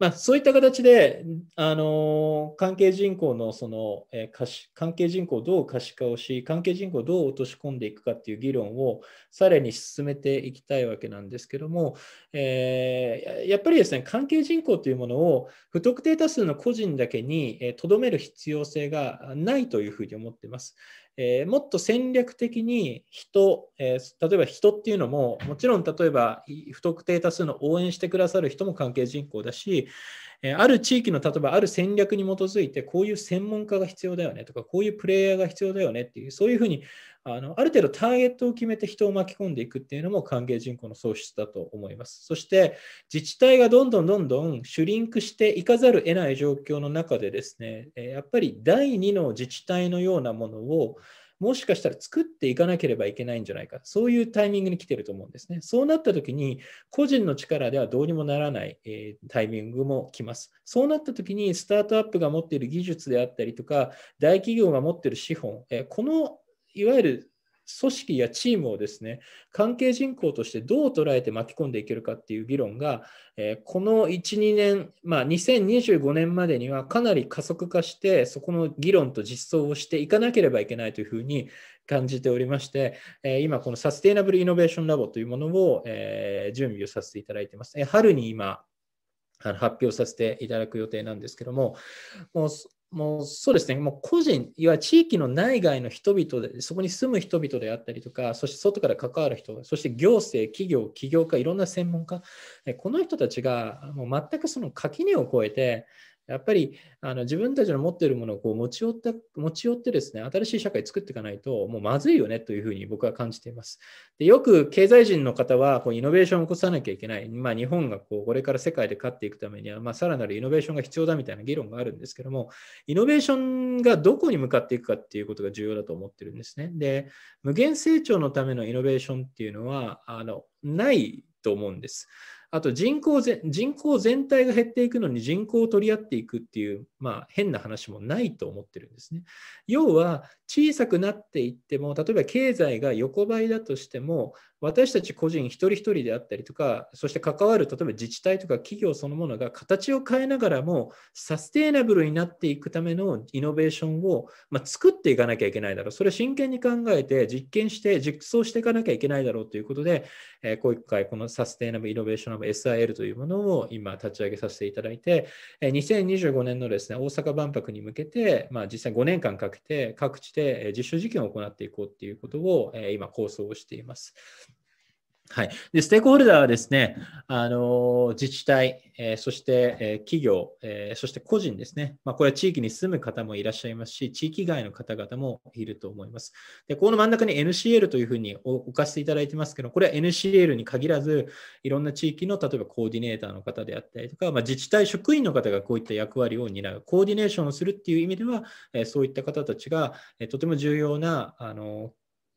まあ、そういった形で、あの関係人口のその、え可視関係人口をどう可視化をし、関係人口をどう落とし込んでいくかっていう議論をさらに進めていきたいわけなんですけども、えー、やっぱりですね、関係人口というものを不特定多数の個人だけにとどめる必要性がないというふうに思っています。えー、もっと戦略的に人、えー、例えば人っていうのも、もちろん例えば不特定多数の応援してくださる人も関係人口だし、えー、ある地域の例えばある戦略に基づいて、こういう専門家が必要だよねとか、こういうプレイヤーが必要だよねっていう、そういうふうにあのある程度ターゲットを決めて人を巻き込んでいくっていうのも歓迎人口の創出だと思います。そして自治体がどんどんどんどんシュリンクしていかざるを得ない状況の中でですね、やっぱり第2の自治体のようなものをもしかしたら作っていかなければいけないんじゃないか、そういうタイミングに来てると思うんですね。そうなった時に、個人の力ではどうにもならない、えー、タイミングも来ます。そうなった時に、スタートアップが持っている技術であったりとか、大企業が持っている資本、えー、このいわゆる組織やチームをですね関係人口としてどう捉えて巻き込んでいけるかっていう議論が、えこの12年、まあ、2025年までにはかなり加速化してそこの議論と実装をしていかなければいけないというふうに感じておりまして、え今このサステイナブルイノベーションラボというものを、え準備をさせていただいてます。え春に今発表させていただく予定なんですけども、もうもうそうですね、もう個人、いわゆる地域の内外の人々で、そこに住む人々であったりとか、そして外から関わる人、そして行政、企業、起業家、いろんな専門家、この人たちがもう全くその垣根を越えて、やっぱりあの自分たちの持っているものをこう持ち寄った持ち寄ってですね、新しい社会作っていかないと、もうまずいよねというふうに僕は感じています。でよく経済人の方はこうイノベーションを起こさなきゃいけない、まあ、日本がこうこれから世界で勝っていくためには、まあ、さらなるイノベーションが必要だみたいな議論があるんですけども、イノベーションがどこに向かっていくかっていうことが重要だと思ってるんですね。で、無限成長のためのイノベーションっていうのは、あのないと思うんです。あと人口ぜ人口全体が減っていくのに人口を取り合っていくっていう、まあ、変な話もないと思ってるんですね。要は小さくなっていっても例えば経済が横ばいだとしても私たち個人一人一人であったりとかそして関わる例えば自治体とか企業そのものが形を変えながらもサステイナブルになっていくためのイノベーションを、まあ、作っていかなきゃいけないだろうそれ真剣に考えて実験して実装していかなきゃいけないだろうということで、えー、今回このサステイナブルイノベーション SIL というものを今立ち上げさせていただいて2025年のですね大阪万博に向けて、まあ、実際5年間かけて各地で実証実験を行っていこうということを今構想をしています。はい、でステークホルダーはですね、あの自治体、えー、そして、えー、企業、えー、そして個人ですね、まあ、これは地域に住む方もいらっしゃいますし、地域外の方々もいると思います。でこの真ん中に NCL というふうに置かせていただいてますけど、これは NCL に限らず、いろんな地域の例えばコーディネーターの方であったりとか、まあ、自治体職員の方がこういった役割を担う、コーディネーションをするっていう意味では、えそういった方たちが、えとても重要なあの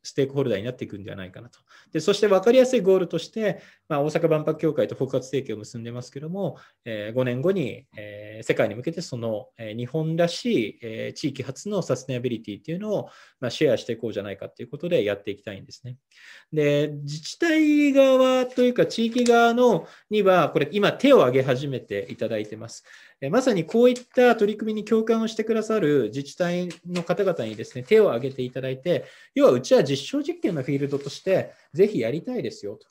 ステークホルダーになっていくんではないかなと。でそして分かりやすいゴールとして、まあ、大阪万博協会と包括提携を結んでますけども、え5年後に、え世界に向けてその、え日本らしい、え地域発のサステナビリティっていうのを、まシェアしていこうじゃないかということでやっていきたいんですね。で、自治体側というか地域側のには、これ今手を挙げ始めていただいてます。まさにこういった取り組みに共感をしてくださる自治体の方々にですね、手を挙げていただいて、要はうちは実証実験のフィールドとして、ぜひやりたいですよと。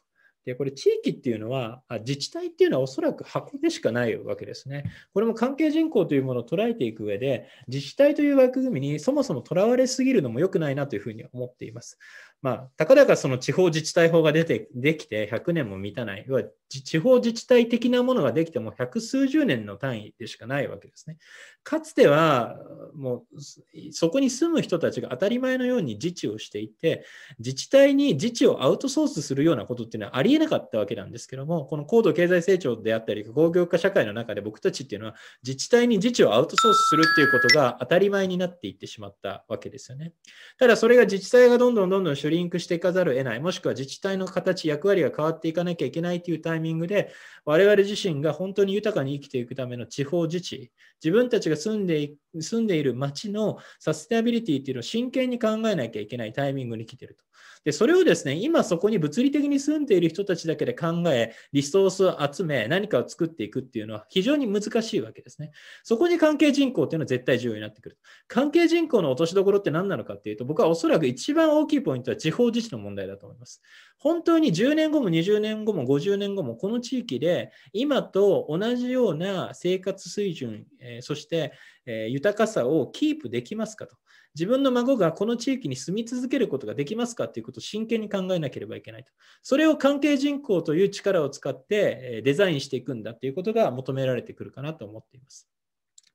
で、これ地域っていうのは、自治体っていうのはおそらく箱でしかないわけですね。これも関係人口というものを捉えていく上で、自治体という枠組みにそもそもとらわれすぎるのも良くないなというふうに思っています。まあ、たかだかその地方自治体法が出て、できて100年も満たない、要は地方自治体的なものができても百数十年の単位でしかないわけですね。かつてはもうそこに住む人たちが当たり前のように自治をしていて自治体に自治をアウトソースするようなことっていうのはありえなかったわけなんですけどもこの高度経済成長であったり工業化社会の中で僕たちっていうのは自治体に自治をアウトソースするっていうことが当たり前になっていってしまったわけですよね。ただそれが自治体がどんどんどんどんシュリンクしていかざるを得ないもしくは自治体の形役割が変わっていかなきゃいけないという単位タイミングで我々自身が本当に豊かに生きていくための地方自治自分たちが住んで住んでいる町のサステナビリティっていうのを真剣に考えなきゃいけないタイミングに来てると。で、それをですね、今そこに物理的に住んでいる人たちだけで考え、リソースを集め、何かを作っていくっていうのは非常に難しいわけですね。そこに関係人口っていうのは絶対重要になってくる。関係人口の落としどころって何なのかっていうと、僕はおそらく一番大きいポイントは地方自治の問題だと思います。本当に10年後も20年後も50年後もこの地域で今と同じような生活水準、えそしてえ豊かさをキープできますかと。自分の孫がこの地域に住み続けることができますかということを真剣に考えなければいけないと。それを関係人口という力を使ってデザインしていくんだということが求められてくるかなと思っています。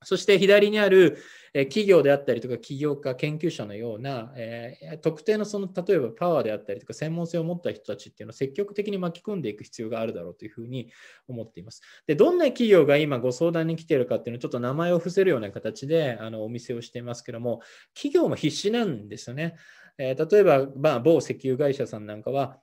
そして左にある企業であったりとか起業家研究者のような、え特定のその例えばパワーであったりとか専門性を持った人たちっていうのを積極的に巻き込んでいく必要があるだろうというふうに思っています。でどんな企業が今ご相談に来ているかっていうのをちょっと名前を伏せるような形であのお店をしていますけども企業も必死なんですよね。え例えば、まあ、某石油会社さんなんかは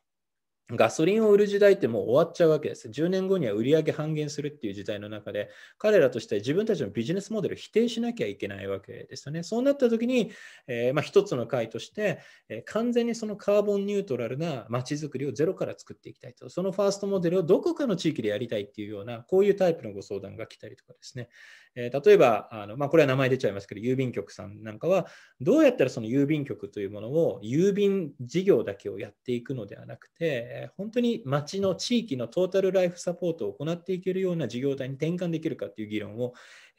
ガソリンを売る時代ってもう終わっちゃうわけです。10年後には売り上げ半減するっていう時代の中で、彼らとしては自分たちのビジネスモデルを否定しなきゃいけないわけですよね。そうなった時に、えー、まあ、一つの回として、えー、完全にそのカーボンニュートラルな街づくりをゼロから作っていきたいと、そのファーストモデルをどこかの地域でやりたいっていうような、こういうタイプのご相談が来たりとかですね、えー、例えば、あのまあ、これは名前出ちゃいますけど、郵便局さんなんかは、どうやったらその郵便局というものを、郵便事業だけをやっていくのではなくて、本当に町の地域のトータルライフサポートを行っていけるような事業体に転換できるかっていう議論を、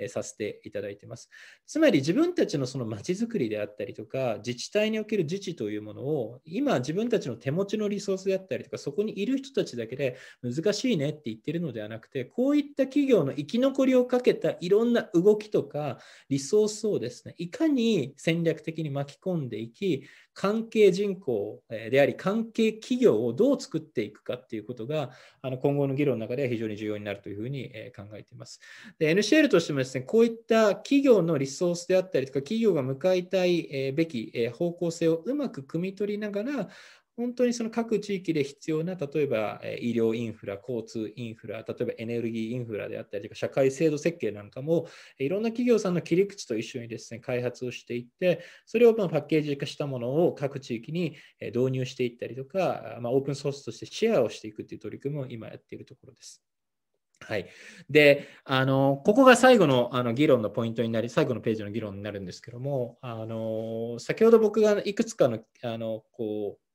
させていただいてます。つまり自分たちのその街づくりであったりとか、自治体における自治というものを、今自分たちの手持ちのリソースであったりとか、そこにいる人たちだけで難しいねって言ってるのではなくて、こういった企業の生き残りをかけたいろんな動きとか、リソースをですね、いかに戦略的に巻き込んでいき、関係人口であり、関係企業をどう作っていくかっていうことが、あの今後の議論の中では非常に重要になるというふうに考えています。NCL としてもですね、こういった企業のリソースであったりとか、企業が向かいたいべき方向性をうまく汲み取りながら、本当にその各地域で必要な、例えば医療インフラ、交通インフラ、例えばエネルギーインフラであったりとか、社会制度設計なんかも、いろんな企業さんの切り口と一緒にですね、開発をしていって、それをパッケージ化したものを各地域に導入していったりとか、まあ、オープンソースとしてシェアをしていくという取り組みを今やっているところです。はい、であのここが最後のあの議論のポイントになり最後のページの議論になるんですけどもあの先ほど僕がいくつかのあのこう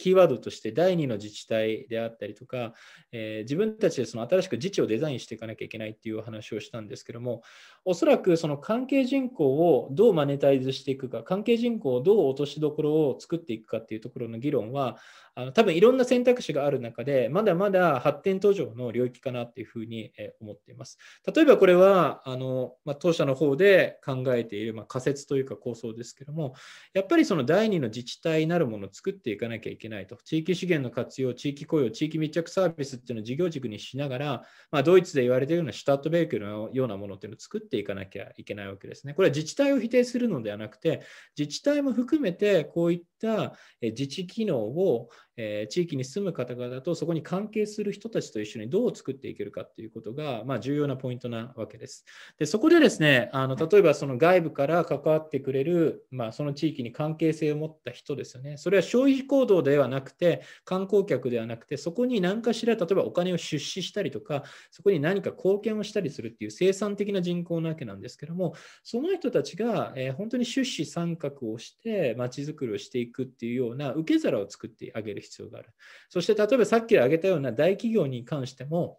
キーワードとして第2の自治体であったりとか、えー、自分たちでその新しく自治をデザインしていかなきゃいけないっていうお話をしたんですけどもおそらくその関係人口をどうマネタイズしていくか、関係人口をどう落としどころを作っていくかっていうところの議論は、あの多分いろんな選択肢がある中で、まだまだ発展途上の領域かなっていうふうに思っています。例えばこれは、あのまあ、当社の方で考えている、まあ、仮説というか構想ですけども、やっぱりその第2の自治体なるものを作っていかなきゃいけないと、地域資源の活用、地域雇用、地域密着サービスっていうのを事業軸にしながら、まあ、ドイツで言われているようなシュタットベークのようなものっていうのを作ってっていかなきゃいけないわけですね。これは自治体を否定するのではなくて、自治体も含めてこういった自治機能をえ地域に住む方々とそこに関係する人たちと一緒にどう作っていけるかっていうことが、まあ、重要なポイントなわけです。でそこでですねあの例えばその外部から関わってくれる、まあ、その地域に関係性を持った人ですよねそれは消費行動ではなくて観光客ではなくてそこに何かしら例えばお金を出資したりとかそこに何か貢献をしたりするっていう生産的な人口なわけなんですけどもその人たちが、えー、本当に出資参画をしてまちづくりをしていくっていうような受け皿を作ってあげる必必要がある。そして例えばさっき挙げたような大企業に関しても、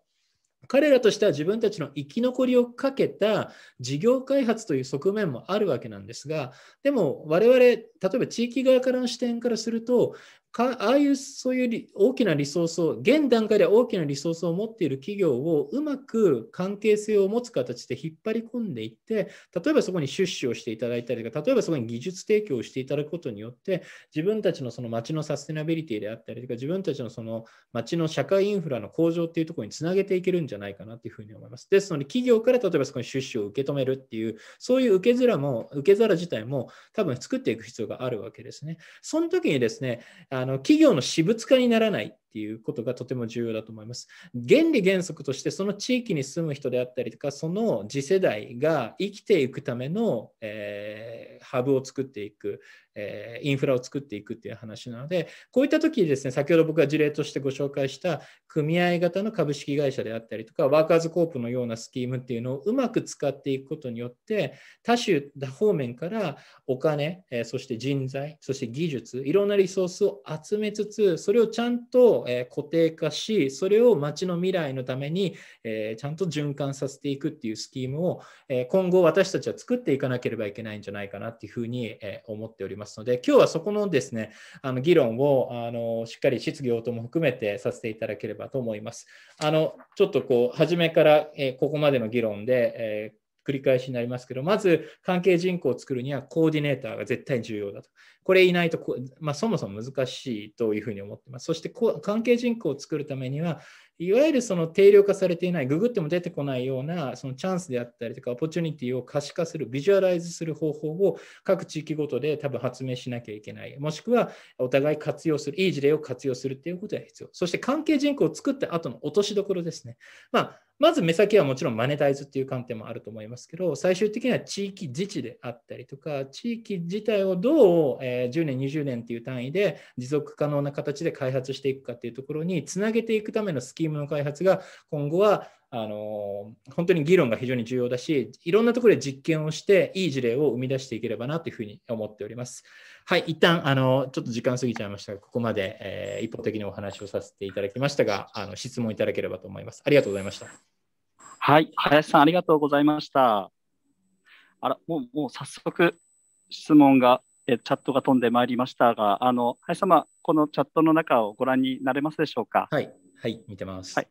彼らとしては自分たちの生き残りをかけた事業開発という側面もあるわけなんですが、でも我々、例えば地域側からの視点からすると、かああいうそういう大きなリソースを現段階で大きなリソースを持っている企業をうまく関係性を持つ形で引っ張り込んでいって例えばそこに出資をしていただいたりとか例えばそこに技術提供をしていただくことによって自分たちのその街のサステナビリティであったりとか自分たちのその街の社会インフラの向上っていうところにつなげていけるんじゃないかなというふうに思います。ですので企業から例えばそこに出資を受け止めるっていうそういう受け皿も受け皿自体も多分作っていく必要があるわけですね。その時にですねあの企業の私物化にならないっていうことがとても重要だと思います。原理原則としてその地域に住む人であったりとかその次世代が生きていくための、えー、ハブを作っていく、えー、インフラを作っていくっていう話なのでこういった時にですね先ほど僕が事例としてご紹介した組合型の株式会社であったりとかワーカーズコープのようなスキームっていうのをうまく使っていくことによって多種方面からお金、えそして人材そして技術いろんなリソースを集めつつそれをちゃんとえ固定化し、それを町の未来のために、えちゃんと循環させていくっていうスキームを、え今後私たちは作っていかなければいけないんじゃないかなっていうふうに、え思っておりますので、今日はそこのですね、あの議論をあのしっかり質疑応答も含めてさせていただければと思います。あのちょっとこう初めから、えここまでの議論で、繰り返しになりますけど、まず関係人口を作るにはコーディネーターが絶対重要だと。これいないとまあ、そもそも難しいというふうに思ってます。そして関係人口を作るためには、いわゆるその定量化されていない、ググっても出てこないようなそのチャンスであったりとか、オポチュニティを可視化する、ビジュアライズする方法を各地域ごとで多分発明しなきゃいけない。もしくはお互い活用する、いい事例を活用するっていうことが必要。そして関係人口を作った後の落としどころですね。まあまず目先はもちろんマネタイズっていう観点もあると思いますけど、最終的には地域自治であったりとか、地域自体をどう10年、20年っていう単位で持続可能な形で開発していくかっていうところにつなげていくためのスキームの開発が今後はあの本当に議論が非常に重要だし、いろんなところで実験をして、いい事例を生み出していければなというふうに思っております。はい、一旦あのちょっと時間過ぎちゃいましたが、ここまで、えー、一方的にお話をさせていただきましたが、あの質問いただければと思います。ありがとうございました。はい、林さんありがとうございました。あら、もうもう早速質問がえチャットが飛んでまいりましたが、あの林様このチャットの中をご覧になれますでしょうか。はい、はい、見てます。はい。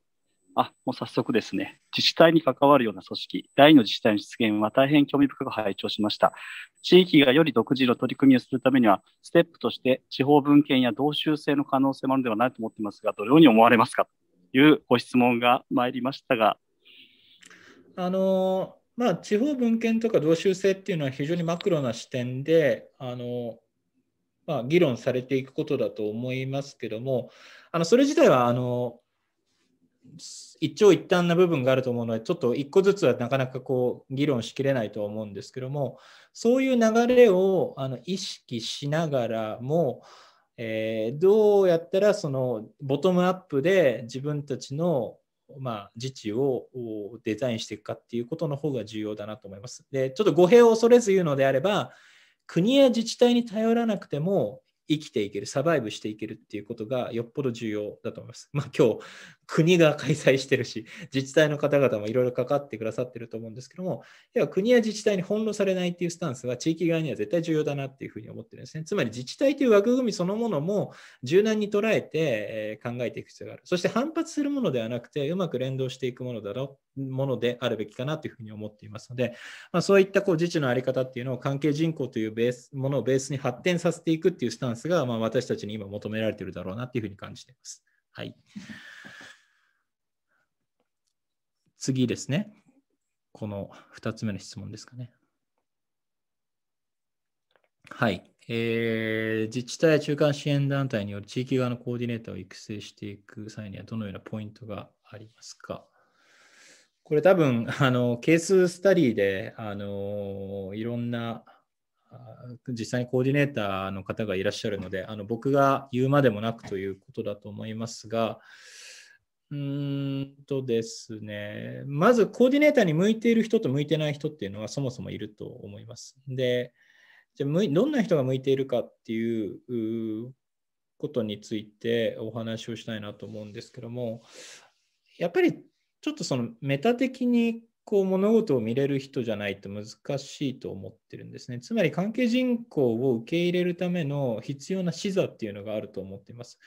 あ、もう早速ですね。自治体に関わるような組織、第2の自治体の出現は大変興味深く拝聴しました。地域がより独自の取り組みをするためには、ステップとして地方分権や同州制の可能性もあるのではないと思っていますが、どのように思われますかというご質問が参りましたが、あのまあ、地方分権とか同州制っていうのは非常にマクロな視点であの、まあ、議論されていくことだと思いますけどもあのそれ自体はあの一長一短な部分があると思うのでちょっと一個ずつはなかなかこう議論しきれないとは思うんですけどもそういう流れをあの意識しながらも、えー、どうやったらそのボトムアップで自分たちのまあ、自治をデザインしていくかっていうことの方が重要だなと思います。で、ちょっと語弊を恐れず言うのであれば、国や自治体に頼らなくても生きていける、サバイブしていけるっていうことがよっぽど重要だと思います。まあ、今日国が開催してるし、自治体の方々もいろいろかかってくださってると思うんですけども、要は国や自治体に翻弄されないっていうスタンスは地域側には絶対重要だなっていうふうに思ってるんですね。つまり自治体という枠組みそのものも柔軟に捉えて考えていく必要がある。そして反発するものではなくて、うまく連動していくものだろものであるべきかなというふうに思っていますので、まあ、そういったこう自治の在り方っていうのを関係人口というベースものをベースに発展させていくっていうスタンスが、まあ、私たちに今求められているだろうなっていうふうに感じています。はい次ですね。この2つ目の質問ですかね。はい。えー、自治体や中間支援団体による地域側のコーディネーターを育成していく際にはどのようなポイントがありますかこれ多分あのケーススタディであのいろんな実際にコーディネーターの方がいらっしゃるのであの僕が言うまでもなくということだと思いますが、うんとですね、まずコーディネーターに向いている人と向いてない人っていうのはそもそもいると思います。で、じゃあどんな人が向いているかっていうことについてお話をしたいなと思うんですけども、やっぱりちょっとそのメタ的にこう物事を見れる人じゃないと難しいと思ってるんですね。つまり関係人口を受け入れるための必要な視座っていうのがあると思っています。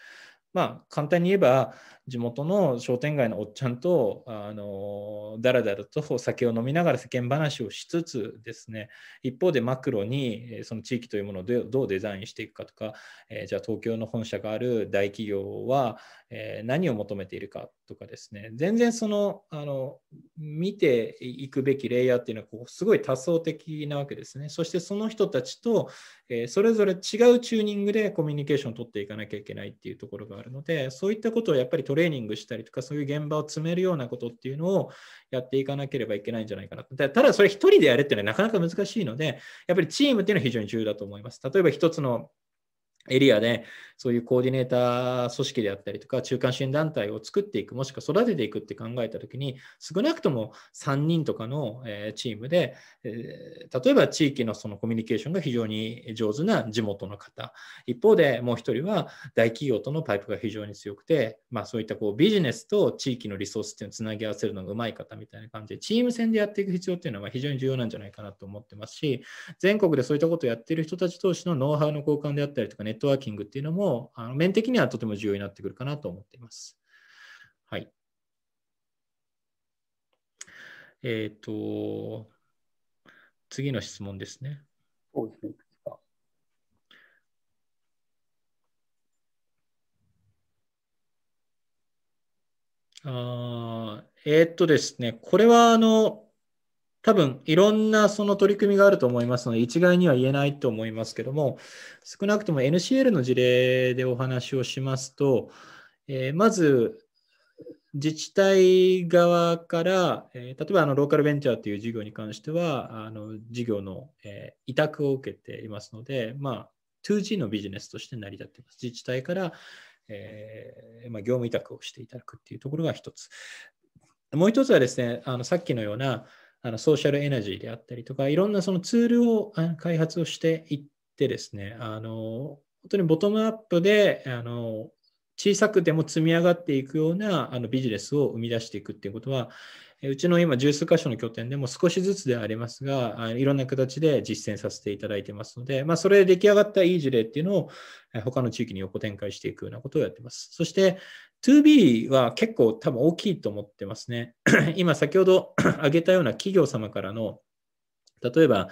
まあ簡単に言えば地元の商店街のおっちゃんとあのだらだらと酒を飲みながら世間話をしつつですね一方でマクロにその地域というものをどうデザインしていくかとか、えー、じゃあ東京の本社がある大企業は、えー、何を求めているかとかですね全然そのあの見ていくべきレイヤーっていうのはこうすごい多層的なわけですねそしてその人たちと、えー、それぞれ違うチューニングでコミュニケーションを取っていかなきゃいけないっていうところがあるのでそういったことをやっぱりトレーニングしたりとか、そういう現場を詰めるようなことっていうのをやっていかなければいけないんじゃないかなただ、それ一人でやるっていうのはなかなか難しいので、やっぱりチームっていうのは非常に重要だと思います。例えば一つのエリアでそういうコーディネーター組織であったりとか、中間支援団体を作っていく、もしくは育てていくって考えたときに、少なくとも3人とかのチームで、例えば地域のそのコミュニケーションが非常に上手な地元の方、一方でもう一人は大企業とのパイプが非常に強くて、まあ、そういったこうビジネスと地域のリソースっていうのをつなぎ合わせるのがうまい方みたいな感じで、チーム戦でやっていく必要っていうのは非常に重要なんじゃないかなと思ってますし、全国でそういったことをやってる人たち同士のノウハウの交換であったりとか、ネットワーキングっていうのも、あの面的にはとても重要になってくるかなと思っています。はい。えっ、ー、と、次の質問ですね。そうですね。あえー、っとですね、これはあの、多分いろんなその取り組みがあると思いますので、一概には言えないと思いますけども、少なくとも NCL の事例でお話をしますと、えー、まず自治体側から、えー、例えばあのローカルベンチャーという事業に関しては、あの事業の、えー、委託を受けていますので、まあ、2G のビジネスとして成り立っています。自治体から、えまあ、業務委託をしていただくというところが一つ。もう一つはですね、あのさっきのような、あのソーシャルエナジーであったりとか、いろんなそのツールを開発をしていってですね、あの本当にボトムアップであの小さくても積み上がっていくようなあのビジネスを生み出していくっていうことは、うちの今十数箇所の拠点でも少しずつでありますが、いろんな形で実践させていただいてますので、まあ、それで出来上がったいい事例っていうのを他の地域に横展開していくようなことをやってます。そして、2B は結構多分大きいと思ってますね。[clears throat] 今先ほど [clears throat] 挙げたような企業様からの、例えば、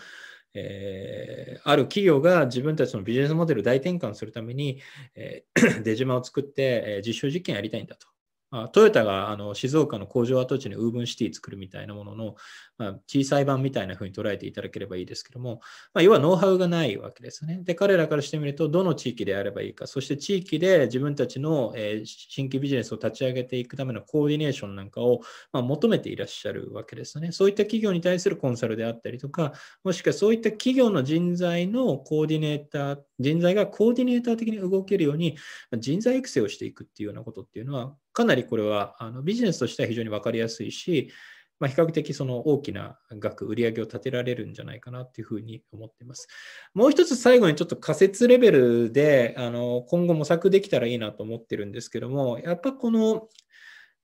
えー、ある企業が自分たちのビジネスモデル大転換するために、えー、デジマを作って、えー、実証実験やりたいんだと。あ、トヨタがあの静岡の工場跡地にウーブンシティ作るみたいなものの、まあ、小さい版みたいな風に捉えていただければいいですけども、まあ、要はノウハウがないわけですね。で、彼らからしてみると、どの地域でやればいいか、そして地域で自分たちの、えー、新規ビジネスを立ち上げていくためのコーディネーションなんかを、ま求めていらっしゃるわけですね。そういった企業に対するコンサルであったりとか、もしくはそういった企業の人材のコーディネーター、人材がコーディネーター的に動けるように、人材育成をしていくっていうようなことっていうのは、かなりこれはあのビジネスとしては非常に分かりやすいし、まあ、比較的その大きな額、売り上げを立てられるんじゃないかなっていうふうに思っています。もう一つ最後にちょっと仮説レベルであの今後模索できたらいいなと思ってるんですけども、やっぱこの、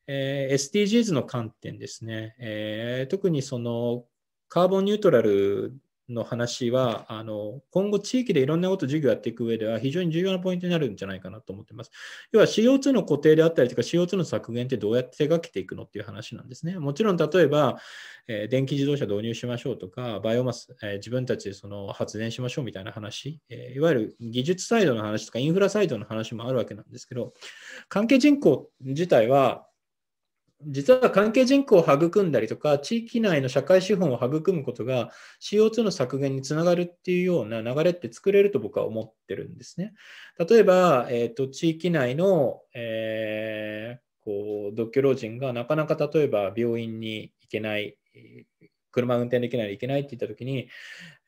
えー、SDGs の観点ですね、えー、特にそのカーボンニュートラルの話はあの、今後地域でいろんなこと授業やっていく上では非常に重要なポイントになるんじゃないかなと思ってます。要は CO2 の固定であったりとか CO2 の削減ってどうやって手がけていくのっていう話なんですね。もちろん例えば、えー、電気自動車導入しましょうとか、バイオマス、えー、自分たちでその発電しましょうみたいな話、えー、いわゆる技術サイドの話とかインフラサイドの話もあるわけなんですけど、関係人口自体は実は関係人口を育んだりとか、地域内の社会資本を育むことが CO2 の削減につながるっていうような流れって作れると僕は思ってるんですね。例えば、えーと、地域内の、えー、こう独居老人がなかなか例えば病院に行けない、車運転できないといけないって言った時に、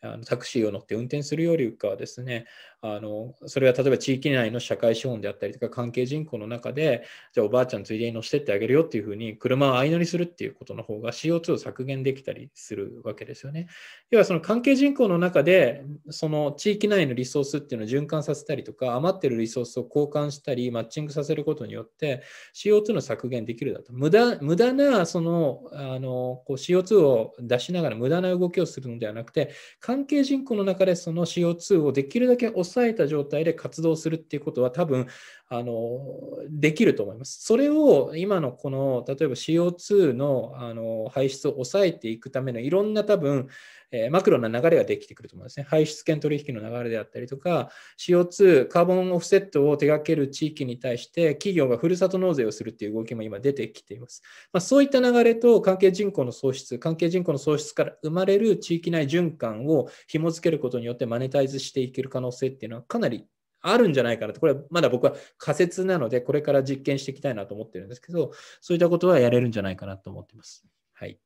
あのタクシーを乗って運転するよりかはですねあのそれは例えば地域内の社会資本であったりとか関係人口の中でじゃあおばあちゃんついでに乗せてってあげるよっていうふうに車を相乗りするっていうことの方が CO2 を削減できたりするわけですよね。要はその関係人口の中でその地域内のリソースっていうのを循環させたりとか余ってるリソースを交換したりマッチングさせることによって CO2 の削減できるだと無駄無駄なそのあのこう CO2 を出しながら無駄な動きをするのではなくて関係人口の中でその CO2 をできるだけ抑えた状態で活動するっていうことは多分あのできると思います。それを今のこの例えば CO2 のあの排出を抑えていくためのいろんな多分えー、マクロな流れができてくると思うんですね。排出権取引の流れであったりとか、CO2、カーボンオフセットを手掛ける地域に対して、企業がふるさと納税をするっていう動きも今出てきています。まあ、そういった流れと関係人口の創出、関係人口の創出から生まれる地域内循環を紐付けることによってマネタイズしていける可能性っていうのはかなりあるんじゃないかなと、これはまだ僕は仮説なので、これから実験していきたいなと思ってるんですけど、そういったことはやれるんじゃないかなと思ってます。はい。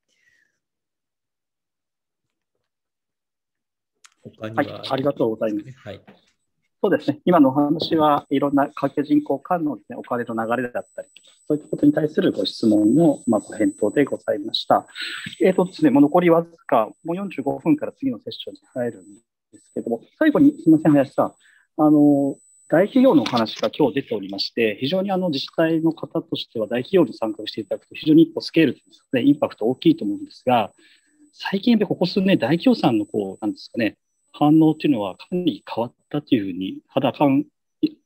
他には、はい、ありがとうございます。はい、そうですね、今のお話はいろんな家計人口間の、ね、お金の流れだったり、そういったことに対するご質問の、まあ、ご返答でございました。えーとですね、もう残りわずか、もう45分から次のセッションに入るんですけども、最後にすみません、林さん。あの大企業のお話が今日出ておりまして、非常にあの自治体の方としては大企業に参画していただくと、非常に一歩スケールですね、インパクト大きいと思うんですが、最近、ここ数年、大企業さんのこう、なんですかね、反応というのはかなり変わったというふうに肌感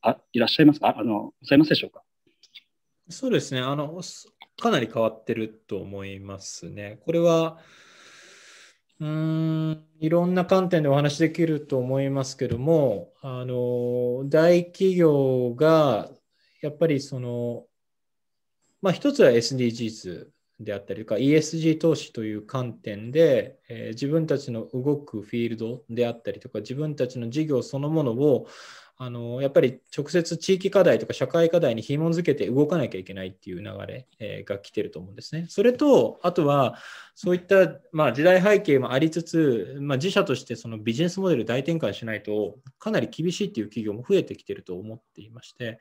あいらっしゃいますかあのございますでしょうかそうですねあのかなり変わってると思いますねこれはうんいろんな観点でお話できると思いますけどもあの大企業がやっぱりそのまあ一つは SDGs であったりとか ESG 投資という観点で、えー、自分たちの動くフィールドであったりとか自分たちの事業そのものをあのやっぱり直接地域課題とか社会課題に紐づけて動かなきゃいけないっていう流れ、えー、が来てると思うんですね。それとあとはそういった、まあ、時代背景もありつつ、まあ、自社としてそのビジネスモデル大転換しないとかなり厳しいっていう企業も増えてきてると思っていまして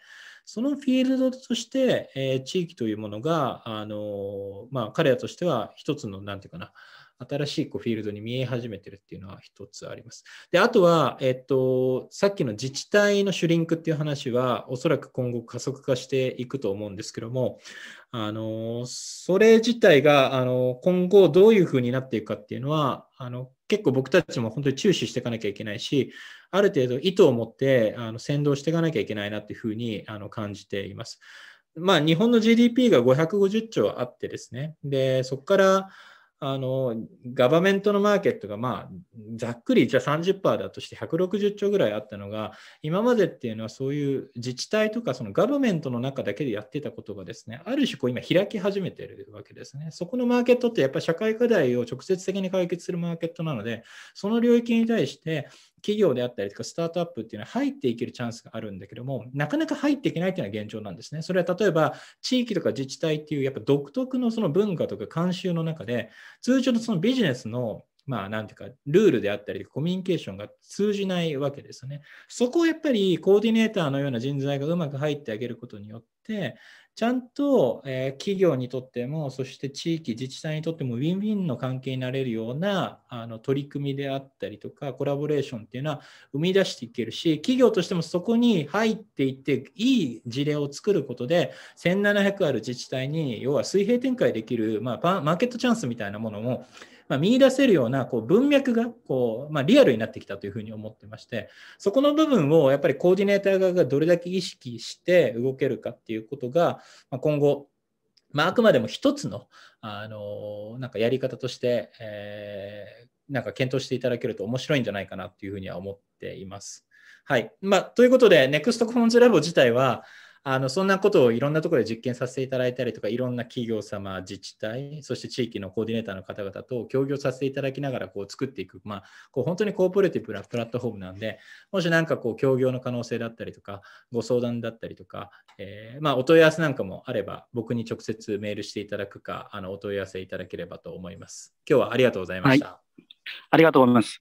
そのフィールドとして、え地域というものが、あのまあ、彼らとしては一つの、んていうかな、新しいこうフィールドに見え始めてるっていうのは一つあります。で、あとは、えっと、さっきの自治体のシュリンクっていう話は、おそらく今後加速化していくと思うんですけども、あの、それ自体が、あの、今後どういうふうになっていくかっていうのは、あの、結構僕たちも本当に注視していかなきゃいけないし、ある程度意図を持ってあの先導していかなきゃいけないなっていうふうにあの感じています。まあ、日本の GDP が550兆あってですね、でそこからあのガバメントのマーケットがまあざっくりじゃあ30%だとして160兆ぐらいあったのが今までっていうのはそういう自治体とかそのガバメントの中だけでやってたことがですねある種こう今開き始めてるわけですねそこのマーケットってやっぱり社会課題を直接的に解決するマーケットなのでその領域に対して企業であったりとかスタートアップっていうのは入っていけるチャンスがあるんだけどもなかなか入っていけないっていうのが現状なんですねそれは例えば地域とか自治体っていうやっぱ独特のその文化とか慣習の中で通常のそのビジネスのまあ、なんていうか、ルールであったり、コミュニケーションが通じないわけですね。そこをやっぱりコーディネーターのような人材がうまく入ってあげることによって、ちゃんと、え企業にとっても、そして地域、自治体にとっても、ウィンウィンの関係になれるようなあの取り組みであったりとか、コラボレーションっていうのは生み出していけるし、企業としてもそこに入っていって、いい事例を作ることで、1700ある自治体に、要は水平展開できる、まあ、マーケットチャンスみたいなものも、まあ、見出せるようなこう文脈がこう、まあ、リアルになってきたというふうに思ってまして、そこの部分をやっぱりコーディネーター側がどれだけ意識して動けるかっていうことが、まあ、今後、まあ、くまでも一つの、あの、なんかやり方として、えー、なんか検討していただけると面白いんじゃないかなというふうには思っています。はい。まあ、ということで、NEXT コモンズラボ自体は、あのそんなことをいろんなところで実験させていただいたりとか、いろんな企業様、自治体、そして地域のコーディネーターの方々と協業させていただきながらこう作っていく、まあ、こう本当にコーポレーティブなプラットフォームなんで、もし何かこう協業の可能性だったりとか、ご相談だったりとか、えー、まあ、お問い合わせなんかもあれば、僕に直接メールしていただくか、あのお問い合わせいただければと思います。今日はありがとうございました。はい、ありがとうございます。